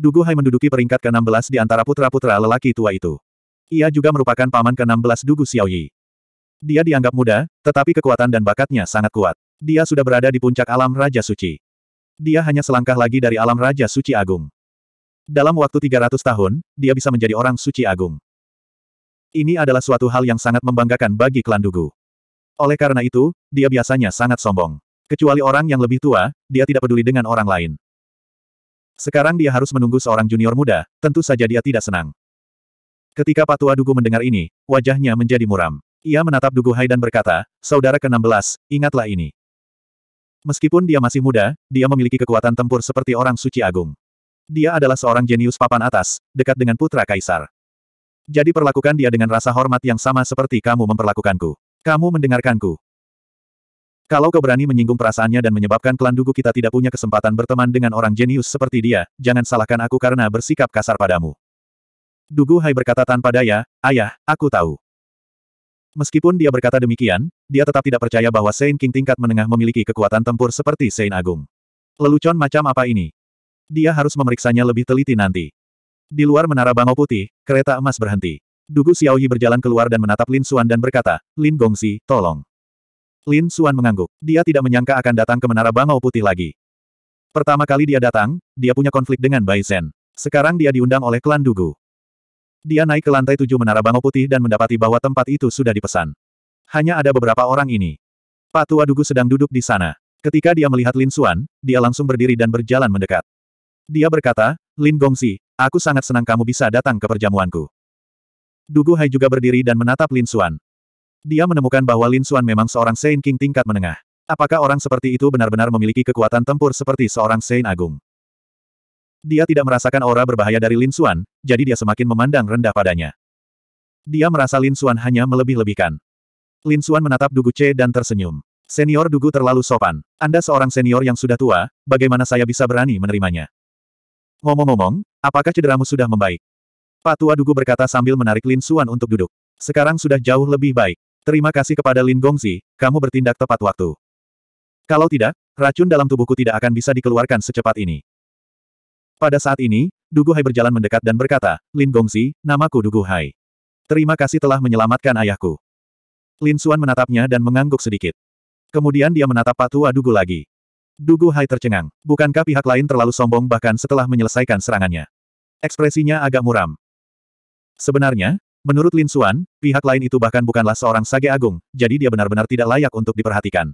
Dugu Hai menduduki peringkat ke-16 di antara putra-putra lelaki tua itu. Ia juga merupakan paman ke-16 Dugu Xiaoyi. Dia dianggap muda, tetapi kekuatan dan bakatnya sangat kuat. Dia sudah berada di puncak alam Raja Suci. Dia hanya selangkah lagi dari alam Raja Suci Agung. Dalam waktu 300 tahun, dia bisa menjadi orang suci agung. Ini adalah suatu hal yang sangat membanggakan bagi klan Dugu. Oleh karena itu, dia biasanya sangat sombong. Kecuali orang yang lebih tua, dia tidak peduli dengan orang lain. Sekarang dia harus menunggu seorang junior muda, tentu saja dia tidak senang. Ketika Patua Dugu mendengar ini, wajahnya menjadi muram. Ia menatap Dugu Hai dan berkata, Saudara ke-16, ingatlah ini. Meskipun dia masih muda, dia memiliki kekuatan tempur seperti orang suci agung. Dia adalah seorang jenius papan atas, dekat dengan putra kaisar. Jadi perlakukan dia dengan rasa hormat yang sama seperti kamu memperlakukanku. Kamu mendengarkanku. Kalau kau berani menyinggung perasaannya dan menyebabkan klan Dugu kita tidak punya kesempatan berteman dengan orang jenius seperti dia, jangan salahkan aku karena bersikap kasar padamu. Dugu Hai berkata tanpa daya, ayah, aku tahu. Meskipun dia berkata demikian, dia tetap tidak percaya bahwa Saint King tingkat menengah memiliki kekuatan tempur seperti Saint Agung. Lelucon macam apa ini? Dia harus memeriksanya lebih teliti nanti. Di luar menara bangau putih, kereta emas berhenti. Dugu Xiaoyi berjalan keluar dan menatap Lin Xuan dan berkata, Lin Gongsi, tolong. Lin Suan mengangguk. Dia tidak menyangka akan datang ke Menara Bangau Putih lagi. Pertama kali dia datang, dia punya konflik dengan Bai Zhen. Sekarang dia diundang oleh klan Dugu. Dia naik ke lantai tujuh Menara Bangau Putih dan mendapati bahwa tempat itu sudah dipesan. Hanya ada beberapa orang ini. Pak Tua Dugu sedang duduk di sana. Ketika dia melihat Lin Suan, dia langsung berdiri dan berjalan mendekat. Dia berkata, Lin Gongsi, aku sangat senang kamu bisa datang ke perjamuanku. Dugu Hai juga berdiri dan menatap Lin Suan. Dia menemukan bahwa Lin Xuan memang seorang Saint King tingkat menengah. Apakah orang seperti itu benar-benar memiliki kekuatan tempur seperti seorang Saint Agung? Dia tidak merasakan aura berbahaya dari Lin Xuan, jadi dia semakin memandang rendah padanya. Dia merasa Lin Xuan hanya melebih-lebihkan. Lin Xuan menatap Dugu Che dan tersenyum. Senior Dugu terlalu sopan. Anda seorang senior yang sudah tua, bagaimana saya bisa berani menerimanya? Ngomong-ngomong, apakah cederamu sudah membaik? Pak Tua Dugu berkata sambil menarik Lin Xuan untuk duduk. Sekarang sudah jauh lebih baik. Terima kasih kepada Lin Gongzi, kamu bertindak tepat waktu. Kalau tidak, racun dalam tubuhku tidak akan bisa dikeluarkan secepat ini. Pada saat ini, Dugu Hai berjalan mendekat dan berkata, Lin Gongzi, namaku Dugu Hai. Terima kasih telah menyelamatkan ayahku. Lin Xuan menatapnya dan mengangguk sedikit. Kemudian dia menatap patua Dugu lagi. Dugu Hai tercengang. Bukankah pihak lain terlalu sombong bahkan setelah menyelesaikan serangannya? Ekspresinya agak muram. Sebenarnya, Menurut Lin Xuan, pihak lain itu bahkan bukanlah seorang sage agung, jadi dia benar-benar tidak layak untuk diperhatikan.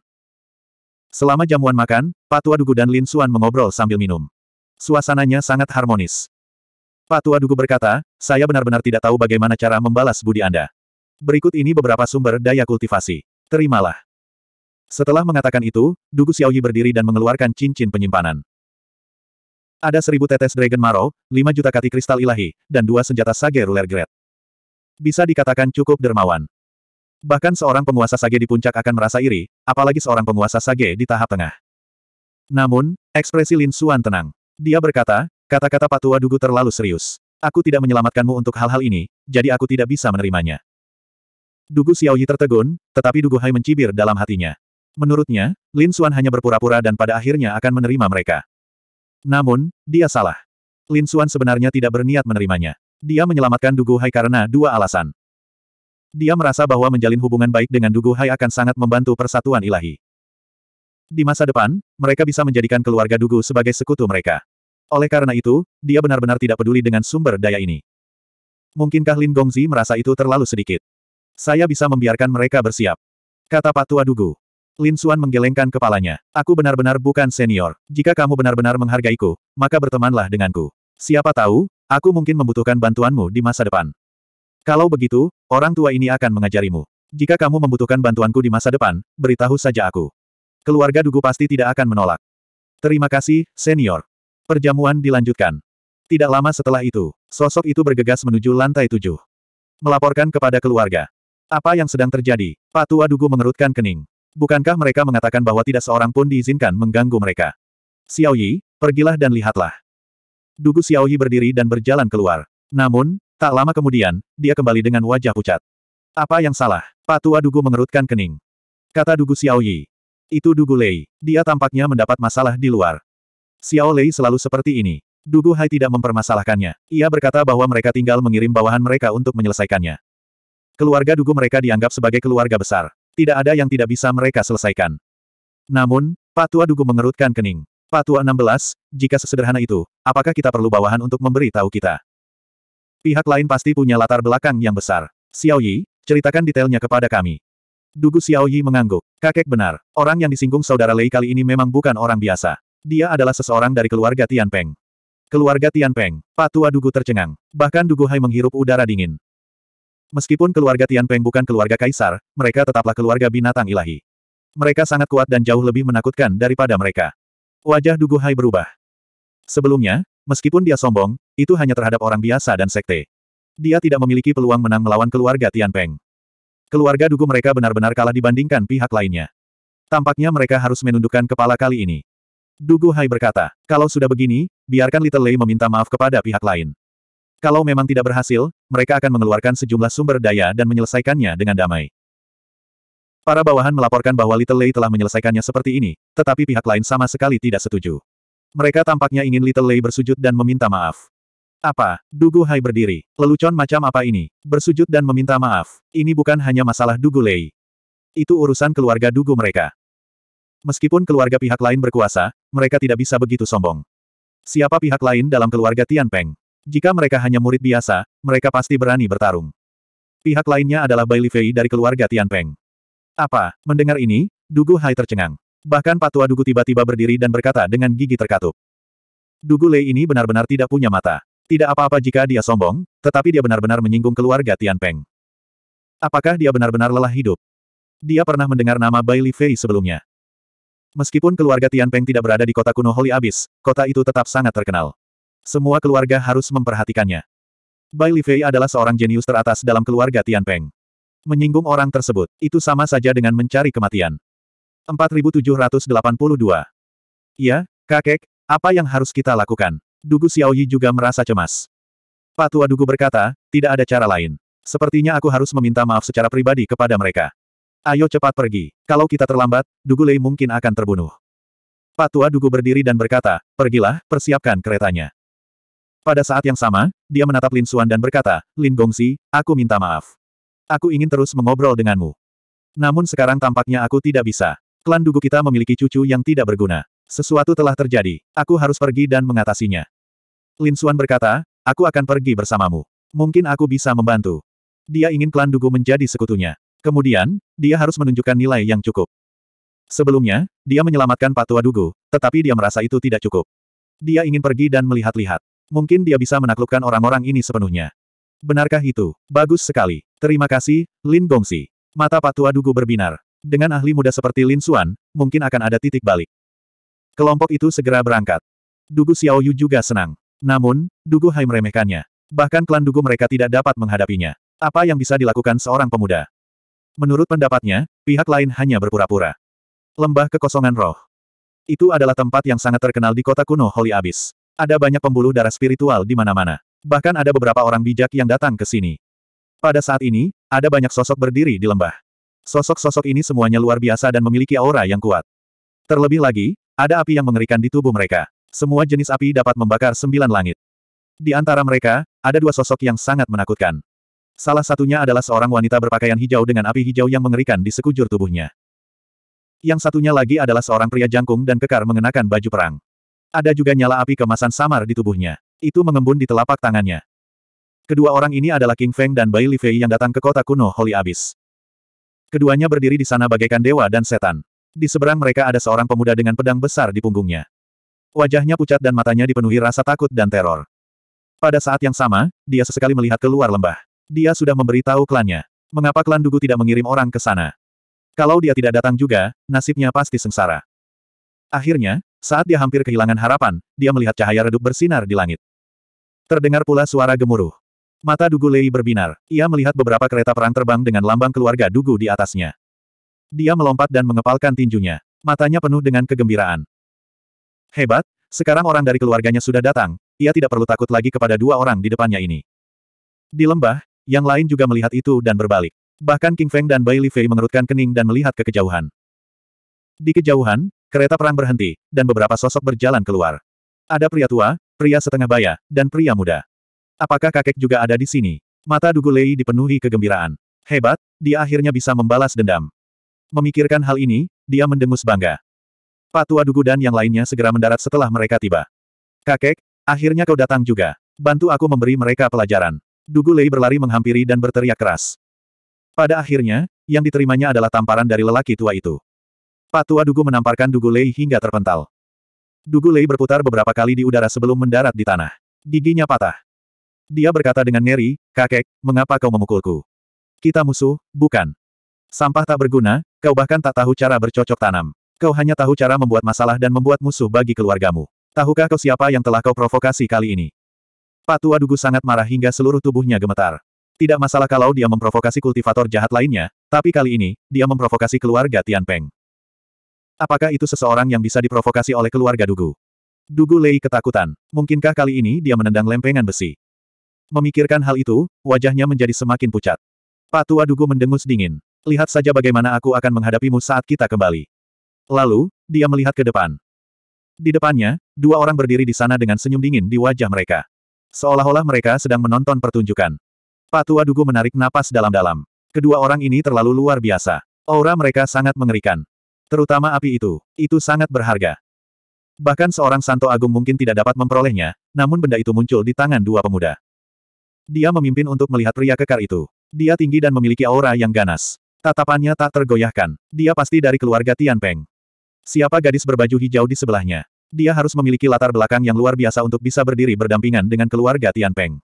Selama jamuan makan, Pak tua Dugu dan Lin Xuan mengobrol sambil minum. Suasananya sangat harmonis. Pak tua Dugu berkata, saya benar-benar tidak tahu bagaimana cara membalas budi Anda. Berikut ini beberapa sumber daya kultivasi. Terimalah. Setelah mengatakan itu, Dugu Xiaoyi berdiri dan mengeluarkan cincin penyimpanan. Ada seribu tetes Dragon Marrow, lima juta kati kristal ilahi, dan dua senjata Sage Ruler Grade. Bisa dikatakan cukup dermawan. Bahkan seorang penguasa sage di puncak akan merasa iri, apalagi seorang penguasa sage di tahap tengah. Namun, ekspresi Lin Suan tenang. Dia berkata, kata-kata Pak Tua Dugu terlalu serius. Aku tidak menyelamatkanmu untuk hal-hal ini, jadi aku tidak bisa menerimanya. Dugu Xiaoyi tertegun, tetapi Dugu Hai mencibir dalam hatinya. Menurutnya, Lin Suan hanya berpura-pura dan pada akhirnya akan menerima mereka. Namun, dia salah. Lin Suan sebenarnya tidak berniat menerimanya. Dia menyelamatkan Dugu Hai karena dua alasan. Dia merasa bahwa menjalin hubungan baik dengan Dugu Hai akan sangat membantu persatuan ilahi. Di masa depan, mereka bisa menjadikan keluarga Dugu sebagai sekutu mereka. Oleh karena itu, dia benar-benar tidak peduli dengan sumber daya ini. Mungkinkah Lin Gongzi merasa itu terlalu sedikit? Saya bisa membiarkan mereka bersiap. Kata Pak Tua Dugu. Lin Xuan menggelengkan kepalanya. Aku benar-benar bukan senior. Jika kamu benar-benar menghargaiku, maka bertemanlah denganku. Siapa tahu, Aku mungkin membutuhkan bantuanmu di masa depan. Kalau begitu, orang tua ini akan mengajarimu. Jika kamu membutuhkan bantuanku di masa depan, beritahu saja aku. Keluarga Dugu pasti tidak akan menolak. Terima kasih, senior. Perjamuan dilanjutkan. Tidak lama setelah itu, sosok itu bergegas menuju lantai tujuh. Melaporkan kepada keluarga. Apa yang sedang terjadi? Pak Tua Dugu mengerutkan kening. Bukankah mereka mengatakan bahwa tidak seorang pun diizinkan mengganggu mereka? Xiao Yi, pergilah dan lihatlah. Dugu Xiaoyi berdiri dan berjalan keluar. Namun, tak lama kemudian, dia kembali dengan wajah pucat. Apa yang salah? Pak Tua Dugu mengerutkan kening. Kata Dugu Xiaoyi. Itu Dugu Lei. Dia tampaknya mendapat masalah di luar. Xiao Lei selalu seperti ini. Dugu Hai tidak mempermasalahkannya. Ia berkata bahwa mereka tinggal mengirim bawahan mereka untuk menyelesaikannya. Keluarga Dugu mereka dianggap sebagai keluarga besar. Tidak ada yang tidak bisa mereka selesaikan. Namun, Pak Tua Dugu mengerutkan kening. Patua 16, jika sesederhana itu, apakah kita perlu bawahan untuk memberi tahu kita? Pihak lain pasti punya latar belakang yang besar. Xiao Yi, ceritakan detailnya kepada kami. Dugu Xiao Yi mengangguk. Kakek benar, orang yang disinggung saudara Lei kali ini memang bukan orang biasa. Dia adalah seseorang dari keluarga Tian Peng. Keluarga Tian Tianpeng, Patua Dugu tercengang. Bahkan Dugu Hai menghirup udara dingin. Meskipun keluarga Tian Peng bukan keluarga kaisar, mereka tetaplah keluarga binatang ilahi. Mereka sangat kuat dan jauh lebih menakutkan daripada mereka. Wajah Dugu Hai berubah. Sebelumnya, meskipun dia sombong, itu hanya terhadap orang biasa dan sekte. Dia tidak memiliki peluang menang melawan keluarga Tian Peng. Keluarga Dugu mereka benar-benar kalah dibandingkan pihak lainnya. Tampaknya mereka harus menundukkan kepala kali ini. Dugu Hai berkata, kalau sudah begini, biarkan Little Lei meminta maaf kepada pihak lain. Kalau memang tidak berhasil, mereka akan mengeluarkan sejumlah sumber daya dan menyelesaikannya dengan damai. Para bawahan melaporkan bahwa Little Lei telah menyelesaikannya seperti ini, tetapi pihak lain sama sekali tidak setuju. Mereka tampaknya ingin Little Lei bersujud dan meminta maaf. Apa? Dugu Hai berdiri. Lelucon macam apa ini? Bersujud dan meminta maaf. Ini bukan hanya masalah Dugu Lei. Itu urusan keluarga Dugu mereka. Meskipun keluarga pihak lain berkuasa, mereka tidak bisa begitu sombong. Siapa pihak lain dalam keluarga Tian Peng? Jika mereka hanya murid biasa, mereka pasti berani bertarung. Pihak lainnya adalah Bai Li Fei dari keluarga Tian Peng. Apa? Mendengar ini, Dugu Hai tercengang. Bahkan Patua Dugu tiba-tiba berdiri dan berkata dengan gigi terkatup. Dugu Lei ini benar-benar tidak punya mata. Tidak apa-apa jika dia sombong, tetapi dia benar-benar menyinggung keluarga Tian Peng. Apakah dia benar-benar lelah hidup? Dia pernah mendengar nama Bai Li Fei sebelumnya. Meskipun keluarga Tian Peng tidak berada di kota kuno Holy Abyss, kota itu tetap sangat terkenal. Semua keluarga harus memperhatikannya. Bai Li Fei adalah seorang jenius teratas dalam keluarga Tian Peng. Menyinggung orang tersebut, itu sama saja dengan mencari kematian. 4782. Ya, kakek, apa yang harus kita lakukan? Dugu Xiaoyi juga merasa cemas. Pak Tua Dugu berkata, tidak ada cara lain. Sepertinya aku harus meminta maaf secara pribadi kepada mereka. Ayo cepat pergi. Kalau kita terlambat, Dugu Lei mungkin akan terbunuh. Pak Tua Dugu berdiri dan berkata, pergilah, persiapkan keretanya. Pada saat yang sama, dia menatap Lin Suan dan berkata, Lin Gongsi, aku minta maaf. Aku ingin terus mengobrol denganmu. Namun sekarang tampaknya aku tidak bisa. Klan Dugu kita memiliki cucu yang tidak berguna. Sesuatu telah terjadi. Aku harus pergi dan mengatasinya. Lin Xuan berkata, aku akan pergi bersamamu. Mungkin aku bisa membantu. Dia ingin klan Dugu menjadi sekutunya. Kemudian, dia harus menunjukkan nilai yang cukup. Sebelumnya, dia menyelamatkan Patua Dugu, tetapi dia merasa itu tidak cukup. Dia ingin pergi dan melihat-lihat. Mungkin dia bisa menaklukkan orang-orang ini sepenuhnya. Benarkah itu? Bagus sekali. Terima kasih, Lin Gongsi. Mata patua Dugu berbinar. Dengan ahli muda seperti Lin Xuan, mungkin akan ada titik balik. Kelompok itu segera berangkat. Dugu Xiao Yu juga senang. Namun, Dugu Hai meremehkannya. Bahkan klan Dugu mereka tidak dapat menghadapinya. Apa yang bisa dilakukan seorang pemuda? Menurut pendapatnya, pihak lain hanya berpura-pura. Lembah kekosongan roh. Itu adalah tempat yang sangat terkenal di kota kuno Holy Abyss. Ada banyak pembuluh darah spiritual di mana-mana. Bahkan ada beberapa orang bijak yang datang ke sini. Pada saat ini, ada banyak sosok berdiri di lembah. Sosok-sosok ini semuanya luar biasa dan memiliki aura yang kuat. Terlebih lagi, ada api yang mengerikan di tubuh mereka. Semua jenis api dapat membakar sembilan langit. Di antara mereka, ada dua sosok yang sangat menakutkan. Salah satunya adalah seorang wanita berpakaian hijau dengan api hijau yang mengerikan di sekujur tubuhnya. Yang satunya lagi adalah seorang pria jangkung dan kekar mengenakan baju perang. Ada juga nyala api kemasan samar di tubuhnya. Itu mengembun di telapak tangannya. Kedua orang ini adalah King Feng dan Bai Li Fei yang datang ke kota kuno Holy Abyss. Keduanya berdiri di sana bagaikan dewa dan setan. Di seberang mereka ada seorang pemuda dengan pedang besar di punggungnya. Wajahnya pucat dan matanya dipenuhi rasa takut dan teror. Pada saat yang sama, dia sesekali melihat keluar lembah. Dia sudah memberitahu klannya. Mengapa klan Dugu tidak mengirim orang ke sana? Kalau dia tidak datang juga, nasibnya pasti sengsara. Akhirnya, saat dia hampir kehilangan harapan, dia melihat cahaya redup bersinar di langit. Terdengar pula suara gemuruh. Mata Dugu Lei berbinar. Ia melihat beberapa kereta perang terbang dengan lambang keluarga Dugu di atasnya. Dia melompat dan mengepalkan tinjunya. Matanya penuh dengan kegembiraan. Hebat, sekarang orang dari keluarganya sudah datang, ia tidak perlu takut lagi kepada dua orang di depannya ini. Di lembah, yang lain juga melihat itu dan berbalik. Bahkan King Feng dan Bai Li Fei mengerutkan kening dan melihat ke kejauhan. Di kejauhan, Kereta perang berhenti, dan beberapa sosok berjalan keluar. Ada pria tua, pria setengah baya, dan pria muda. Apakah kakek juga ada di sini? Mata Dugu Lei dipenuhi kegembiraan. Hebat, dia akhirnya bisa membalas dendam. Memikirkan hal ini, dia mendengus bangga. Patua Dugu dan yang lainnya segera mendarat setelah mereka tiba. Kakek, akhirnya kau datang juga. Bantu aku memberi mereka pelajaran. Dugu Lei berlari menghampiri dan berteriak keras. Pada akhirnya, yang diterimanya adalah tamparan dari lelaki tua itu. Patua Dugu menamparkan Dugu Lei hingga terpental. Dugu Lei berputar beberapa kali di udara sebelum mendarat di tanah. Giginya patah. Dia berkata dengan ngeri, kakek, mengapa kau memukulku? Kita musuh, bukan. Sampah tak berguna, kau bahkan tak tahu cara bercocok tanam. Kau hanya tahu cara membuat masalah dan membuat musuh bagi keluargamu. Tahukah kau siapa yang telah kau provokasi kali ini? Patua Dugu sangat marah hingga seluruh tubuhnya gemetar. Tidak masalah kalau dia memprovokasi kultivator jahat lainnya, tapi kali ini, dia memprovokasi keluarga Tian Peng. Apakah itu seseorang yang bisa diprovokasi oleh keluarga Dugu? Dugu Lei ketakutan. Mungkinkah kali ini dia menendang lempengan besi? Memikirkan hal itu, wajahnya menjadi semakin pucat. Patua Dugu mendengus dingin. Lihat saja bagaimana aku akan menghadapimu saat kita kembali. Lalu, dia melihat ke depan. Di depannya, dua orang berdiri di sana dengan senyum dingin di wajah mereka. Seolah-olah mereka sedang menonton pertunjukan. Patua Dugu menarik napas dalam-dalam. Kedua orang ini terlalu luar biasa. Aura mereka sangat mengerikan. Terutama api itu. Itu sangat berharga. Bahkan seorang Santo Agung mungkin tidak dapat memperolehnya, namun benda itu muncul di tangan dua pemuda. Dia memimpin untuk melihat pria kekar itu. Dia tinggi dan memiliki aura yang ganas. Tatapannya tak tergoyahkan. Dia pasti dari keluarga Tian Peng. Siapa gadis berbaju hijau di sebelahnya? Dia harus memiliki latar belakang yang luar biasa untuk bisa berdiri berdampingan dengan keluarga Tian Peng.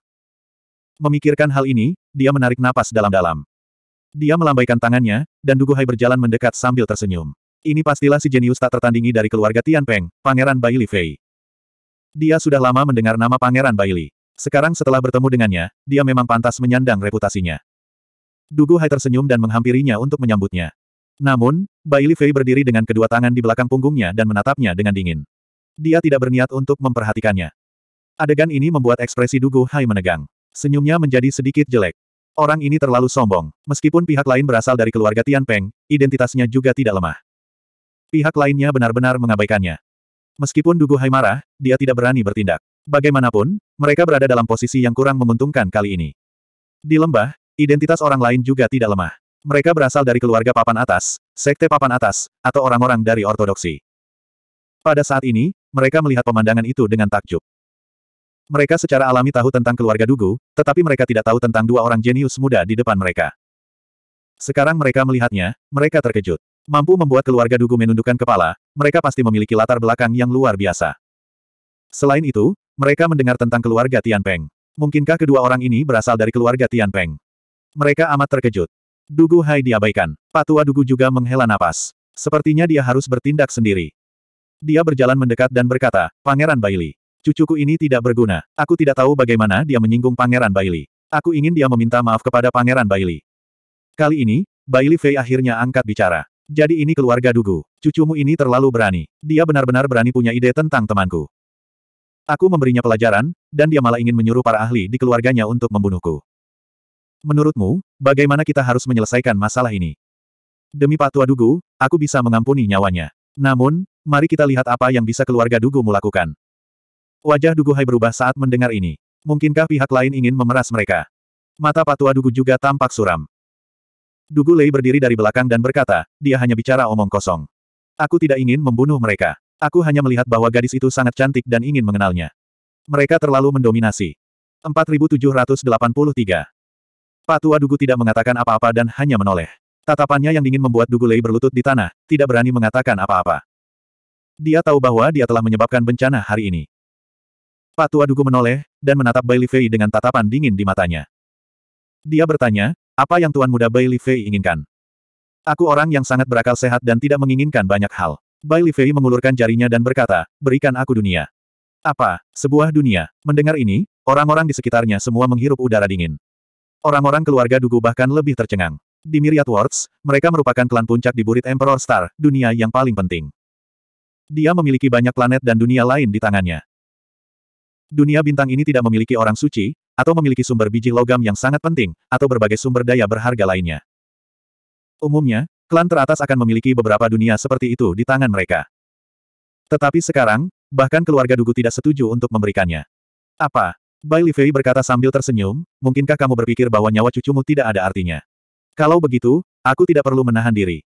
Memikirkan hal ini, dia menarik napas dalam-dalam. Dia melambaikan tangannya, dan Dugu Hai berjalan mendekat sambil tersenyum. Ini pastilah si jenius tak tertandingi dari keluarga Tian Peng, Pangeran Bai Li Fei. Dia sudah lama mendengar nama Pangeran Bai Li. Sekarang setelah bertemu dengannya, dia memang pantas menyandang reputasinya. Dugu Hai tersenyum dan menghampirinya untuk menyambutnya. Namun, Bai Li Fei berdiri dengan kedua tangan di belakang punggungnya dan menatapnya dengan dingin. Dia tidak berniat untuk memperhatikannya. Adegan ini membuat ekspresi Dugu Hai menegang. Senyumnya menjadi sedikit jelek. Orang ini terlalu sombong. Meskipun pihak lain berasal dari keluarga Tian Peng, identitasnya juga tidak lemah. Pihak lainnya benar-benar mengabaikannya. Meskipun Dugu Hai marah, dia tidak berani bertindak. Bagaimanapun, mereka berada dalam posisi yang kurang menguntungkan kali ini. Di lembah, identitas orang lain juga tidak lemah. Mereka berasal dari keluarga papan atas, sekte papan atas, atau orang-orang dari ortodoksi. Pada saat ini, mereka melihat pemandangan itu dengan takjub. Mereka secara alami tahu tentang keluarga Dugu, tetapi mereka tidak tahu tentang dua orang jenius muda di depan mereka. Sekarang mereka melihatnya, mereka terkejut. Mampu membuat keluarga Dugu menundukkan kepala, mereka pasti memiliki latar belakang yang luar biasa. Selain itu, mereka mendengar tentang keluarga Tianpeng. Mungkinkah kedua orang ini berasal dari keluarga Tianpeng? Mereka amat terkejut. Dugu Hai diabaikan. Patua Dugu juga menghela napas. Sepertinya dia harus bertindak sendiri. Dia berjalan mendekat dan berkata, Pangeran Bailey. Cucuku ini tidak berguna. Aku tidak tahu bagaimana dia menyinggung Pangeran Bailey. Aku ingin dia meminta maaf kepada Pangeran Bailey. Kali ini, Bailey Fei akhirnya angkat bicara. Jadi ini keluarga Dugu. Cucumu ini terlalu berani. Dia benar-benar berani punya ide tentang temanku. Aku memberinya pelajaran, dan dia malah ingin menyuruh para ahli di keluarganya untuk membunuhku. Menurutmu, bagaimana kita harus menyelesaikan masalah ini? Demi Pak Tua Dugu, aku bisa mengampuni nyawanya. Namun, mari kita lihat apa yang bisa keluarga Dugu melakukan. Wajah Dugu Hai berubah saat mendengar ini. Mungkinkah pihak lain ingin memeras mereka? Mata Pak Tua Dugu juga tampak suram. Dugu Lei berdiri dari belakang dan berkata, dia hanya bicara omong kosong. Aku tidak ingin membunuh mereka. Aku hanya melihat bahwa gadis itu sangat cantik dan ingin mengenalnya. Mereka terlalu mendominasi. 4783. Pak tua Dugu tidak mengatakan apa-apa dan hanya menoleh. Tatapannya yang dingin membuat Dugu Lei berlutut di tanah, tidak berani mengatakan apa-apa. Dia tahu bahwa dia telah menyebabkan bencana hari ini. Pak tua Dugu menoleh, dan menatap Bailey Fei dengan tatapan dingin di matanya. Dia bertanya, apa yang Tuan Muda Bai Lifei inginkan? Aku orang yang sangat berakal sehat dan tidak menginginkan banyak hal. Bai Lifei mengulurkan jarinya dan berkata, berikan aku dunia. Apa? Sebuah dunia. Mendengar ini, orang-orang di sekitarnya semua menghirup udara dingin. Orang-orang keluarga Dugu bahkan lebih tercengang. Di Myriad Worlds, mereka merupakan klan puncak di Burit Emperor Star, dunia yang paling penting. Dia memiliki banyak planet dan dunia lain di tangannya. Dunia bintang ini tidak memiliki orang suci, atau memiliki sumber biji logam yang sangat penting, atau berbagai sumber daya berharga lainnya. Umumnya, klan teratas akan memiliki beberapa dunia seperti itu di tangan mereka. Tetapi sekarang, bahkan keluarga Dugu tidak setuju untuk memberikannya. Apa? Bai Fei berkata sambil tersenyum, mungkinkah kamu berpikir bahwa nyawa cucumu tidak ada artinya? Kalau begitu, aku tidak perlu menahan diri.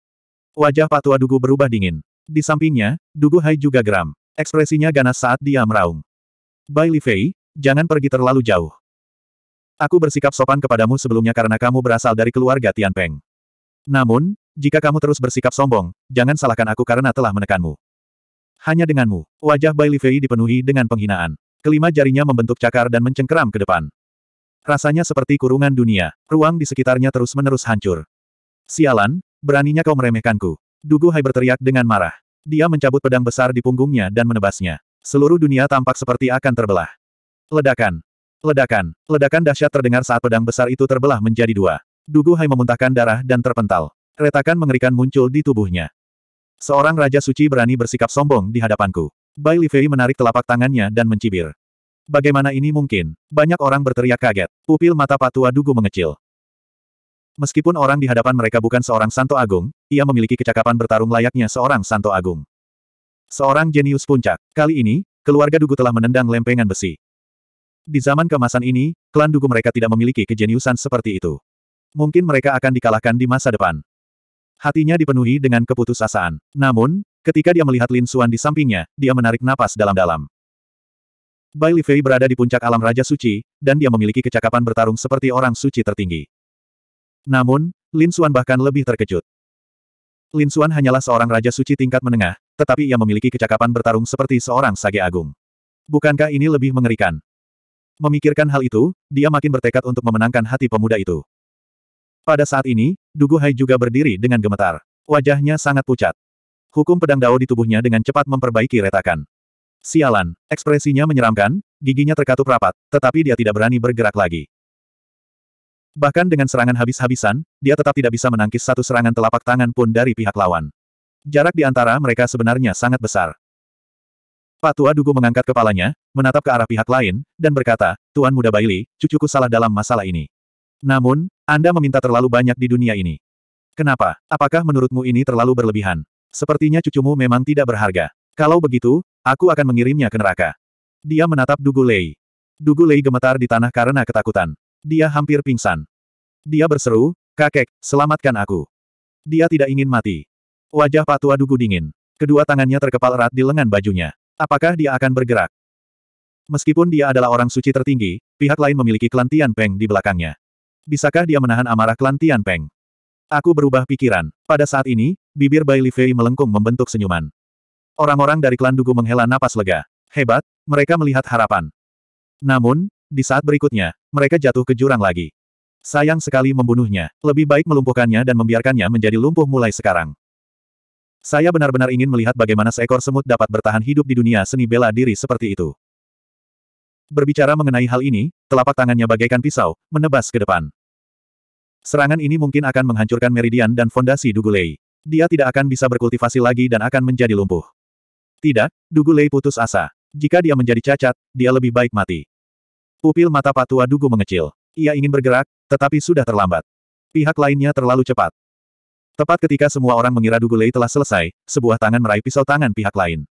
Wajah Patua Dugu berubah dingin. Di sampingnya, Dugu Hai juga geram. Ekspresinya ganas saat dia meraung. Bai Li Fei, jangan pergi terlalu jauh. Aku bersikap sopan kepadamu sebelumnya karena kamu berasal dari keluarga Tian Peng. Namun, jika kamu terus bersikap sombong, jangan salahkan aku karena telah menekanmu. Hanya denganmu, wajah Bai Li Fei dipenuhi dengan penghinaan. Kelima jarinya membentuk cakar dan mencengkeram ke depan. Rasanya seperti kurungan dunia, ruang di sekitarnya terus-menerus hancur. Sialan, beraninya kau meremehkanku. Dugu Hai berteriak dengan marah. Dia mencabut pedang besar di punggungnya dan menebasnya. Seluruh dunia tampak seperti akan terbelah. Ledakan. Ledakan. Ledakan dahsyat terdengar saat pedang besar itu terbelah menjadi dua. Dugu Hai memuntahkan darah dan terpental. Retakan mengerikan muncul di tubuhnya. Seorang Raja Suci berani bersikap sombong di hadapanku. Bai Fei menarik telapak tangannya dan mencibir. Bagaimana ini mungkin? Banyak orang berteriak kaget. Pupil mata patua Dugu mengecil. Meskipun orang di hadapan mereka bukan seorang Santo Agung, ia memiliki kecakapan bertarung layaknya seorang Santo Agung. Seorang jenius puncak. Kali ini, keluarga Dugu telah menendang lempengan besi. Di zaman kemasan ini, klan Dugu mereka tidak memiliki kejeniusan seperti itu. Mungkin mereka akan dikalahkan di masa depan. Hatinya dipenuhi dengan keputusasaan. Namun, ketika dia melihat Lin Xuan di sampingnya, dia menarik napas dalam-dalam. Bai Li Fei berada di puncak alam Raja Suci, dan dia memiliki kecakapan bertarung seperti orang suci tertinggi. Namun, Lin Xuan bahkan lebih terkejut. Lin Xuan hanyalah seorang Raja Suci tingkat menengah, tetapi ia memiliki kecakapan bertarung seperti seorang sage agung. Bukankah ini lebih mengerikan? Memikirkan hal itu, dia makin bertekad untuk memenangkan hati pemuda itu. Pada saat ini, Dugu Hai juga berdiri dengan gemetar. Wajahnya sangat pucat. Hukum pedang dao di tubuhnya dengan cepat memperbaiki retakan. Sialan, ekspresinya menyeramkan, giginya terkatup rapat, tetapi dia tidak berani bergerak lagi. Bahkan dengan serangan habis-habisan, dia tetap tidak bisa menangkis satu serangan telapak tangan pun dari pihak lawan. Jarak di antara mereka sebenarnya sangat besar. Pak tua Dugu mengangkat kepalanya, menatap ke arah pihak lain, dan berkata, Tuan Muda Bailey, cucuku salah dalam masalah ini. Namun, Anda meminta terlalu banyak di dunia ini. Kenapa? Apakah menurutmu ini terlalu berlebihan? Sepertinya cucumu memang tidak berharga. Kalau begitu, aku akan mengirimnya ke neraka. Dia menatap Dugu Lei. Dugu Lei gemetar di tanah karena ketakutan. Dia hampir pingsan. Dia berseru, kakek, selamatkan aku. Dia tidak ingin mati. Wajah Patua Dugu dingin. Kedua tangannya terkepal erat di lengan bajunya. Apakah dia akan bergerak? Meskipun dia adalah orang suci tertinggi, pihak lain memiliki klan Tian Peng di belakangnya. Bisakah dia menahan amarah klan Tian Peng? Aku berubah pikiran. Pada saat ini, bibir Bai Li Fei melengkung membentuk senyuman. Orang-orang dari klan Dugu menghela napas lega. Hebat, mereka melihat harapan. Namun, di saat berikutnya, mereka jatuh ke jurang lagi. Sayang sekali membunuhnya. Lebih baik melumpuhkannya dan membiarkannya menjadi lumpuh mulai sekarang. Saya benar-benar ingin melihat bagaimana seekor semut dapat bertahan hidup di dunia seni bela diri seperti itu. Berbicara mengenai hal ini, telapak tangannya bagaikan pisau, menebas ke depan. Serangan ini mungkin akan menghancurkan meridian dan fondasi Dugulei. Dia tidak akan bisa berkultivasi lagi dan akan menjadi lumpuh. Tidak, Dugulei putus asa. Jika dia menjadi cacat, dia lebih baik mati. Pupil mata patua Dugu mengecil. Ia ingin bergerak, tetapi sudah terlambat. Pihak lainnya terlalu cepat. Tepat ketika semua orang mengira dugu lei telah selesai, sebuah tangan meraih pisau tangan pihak lain.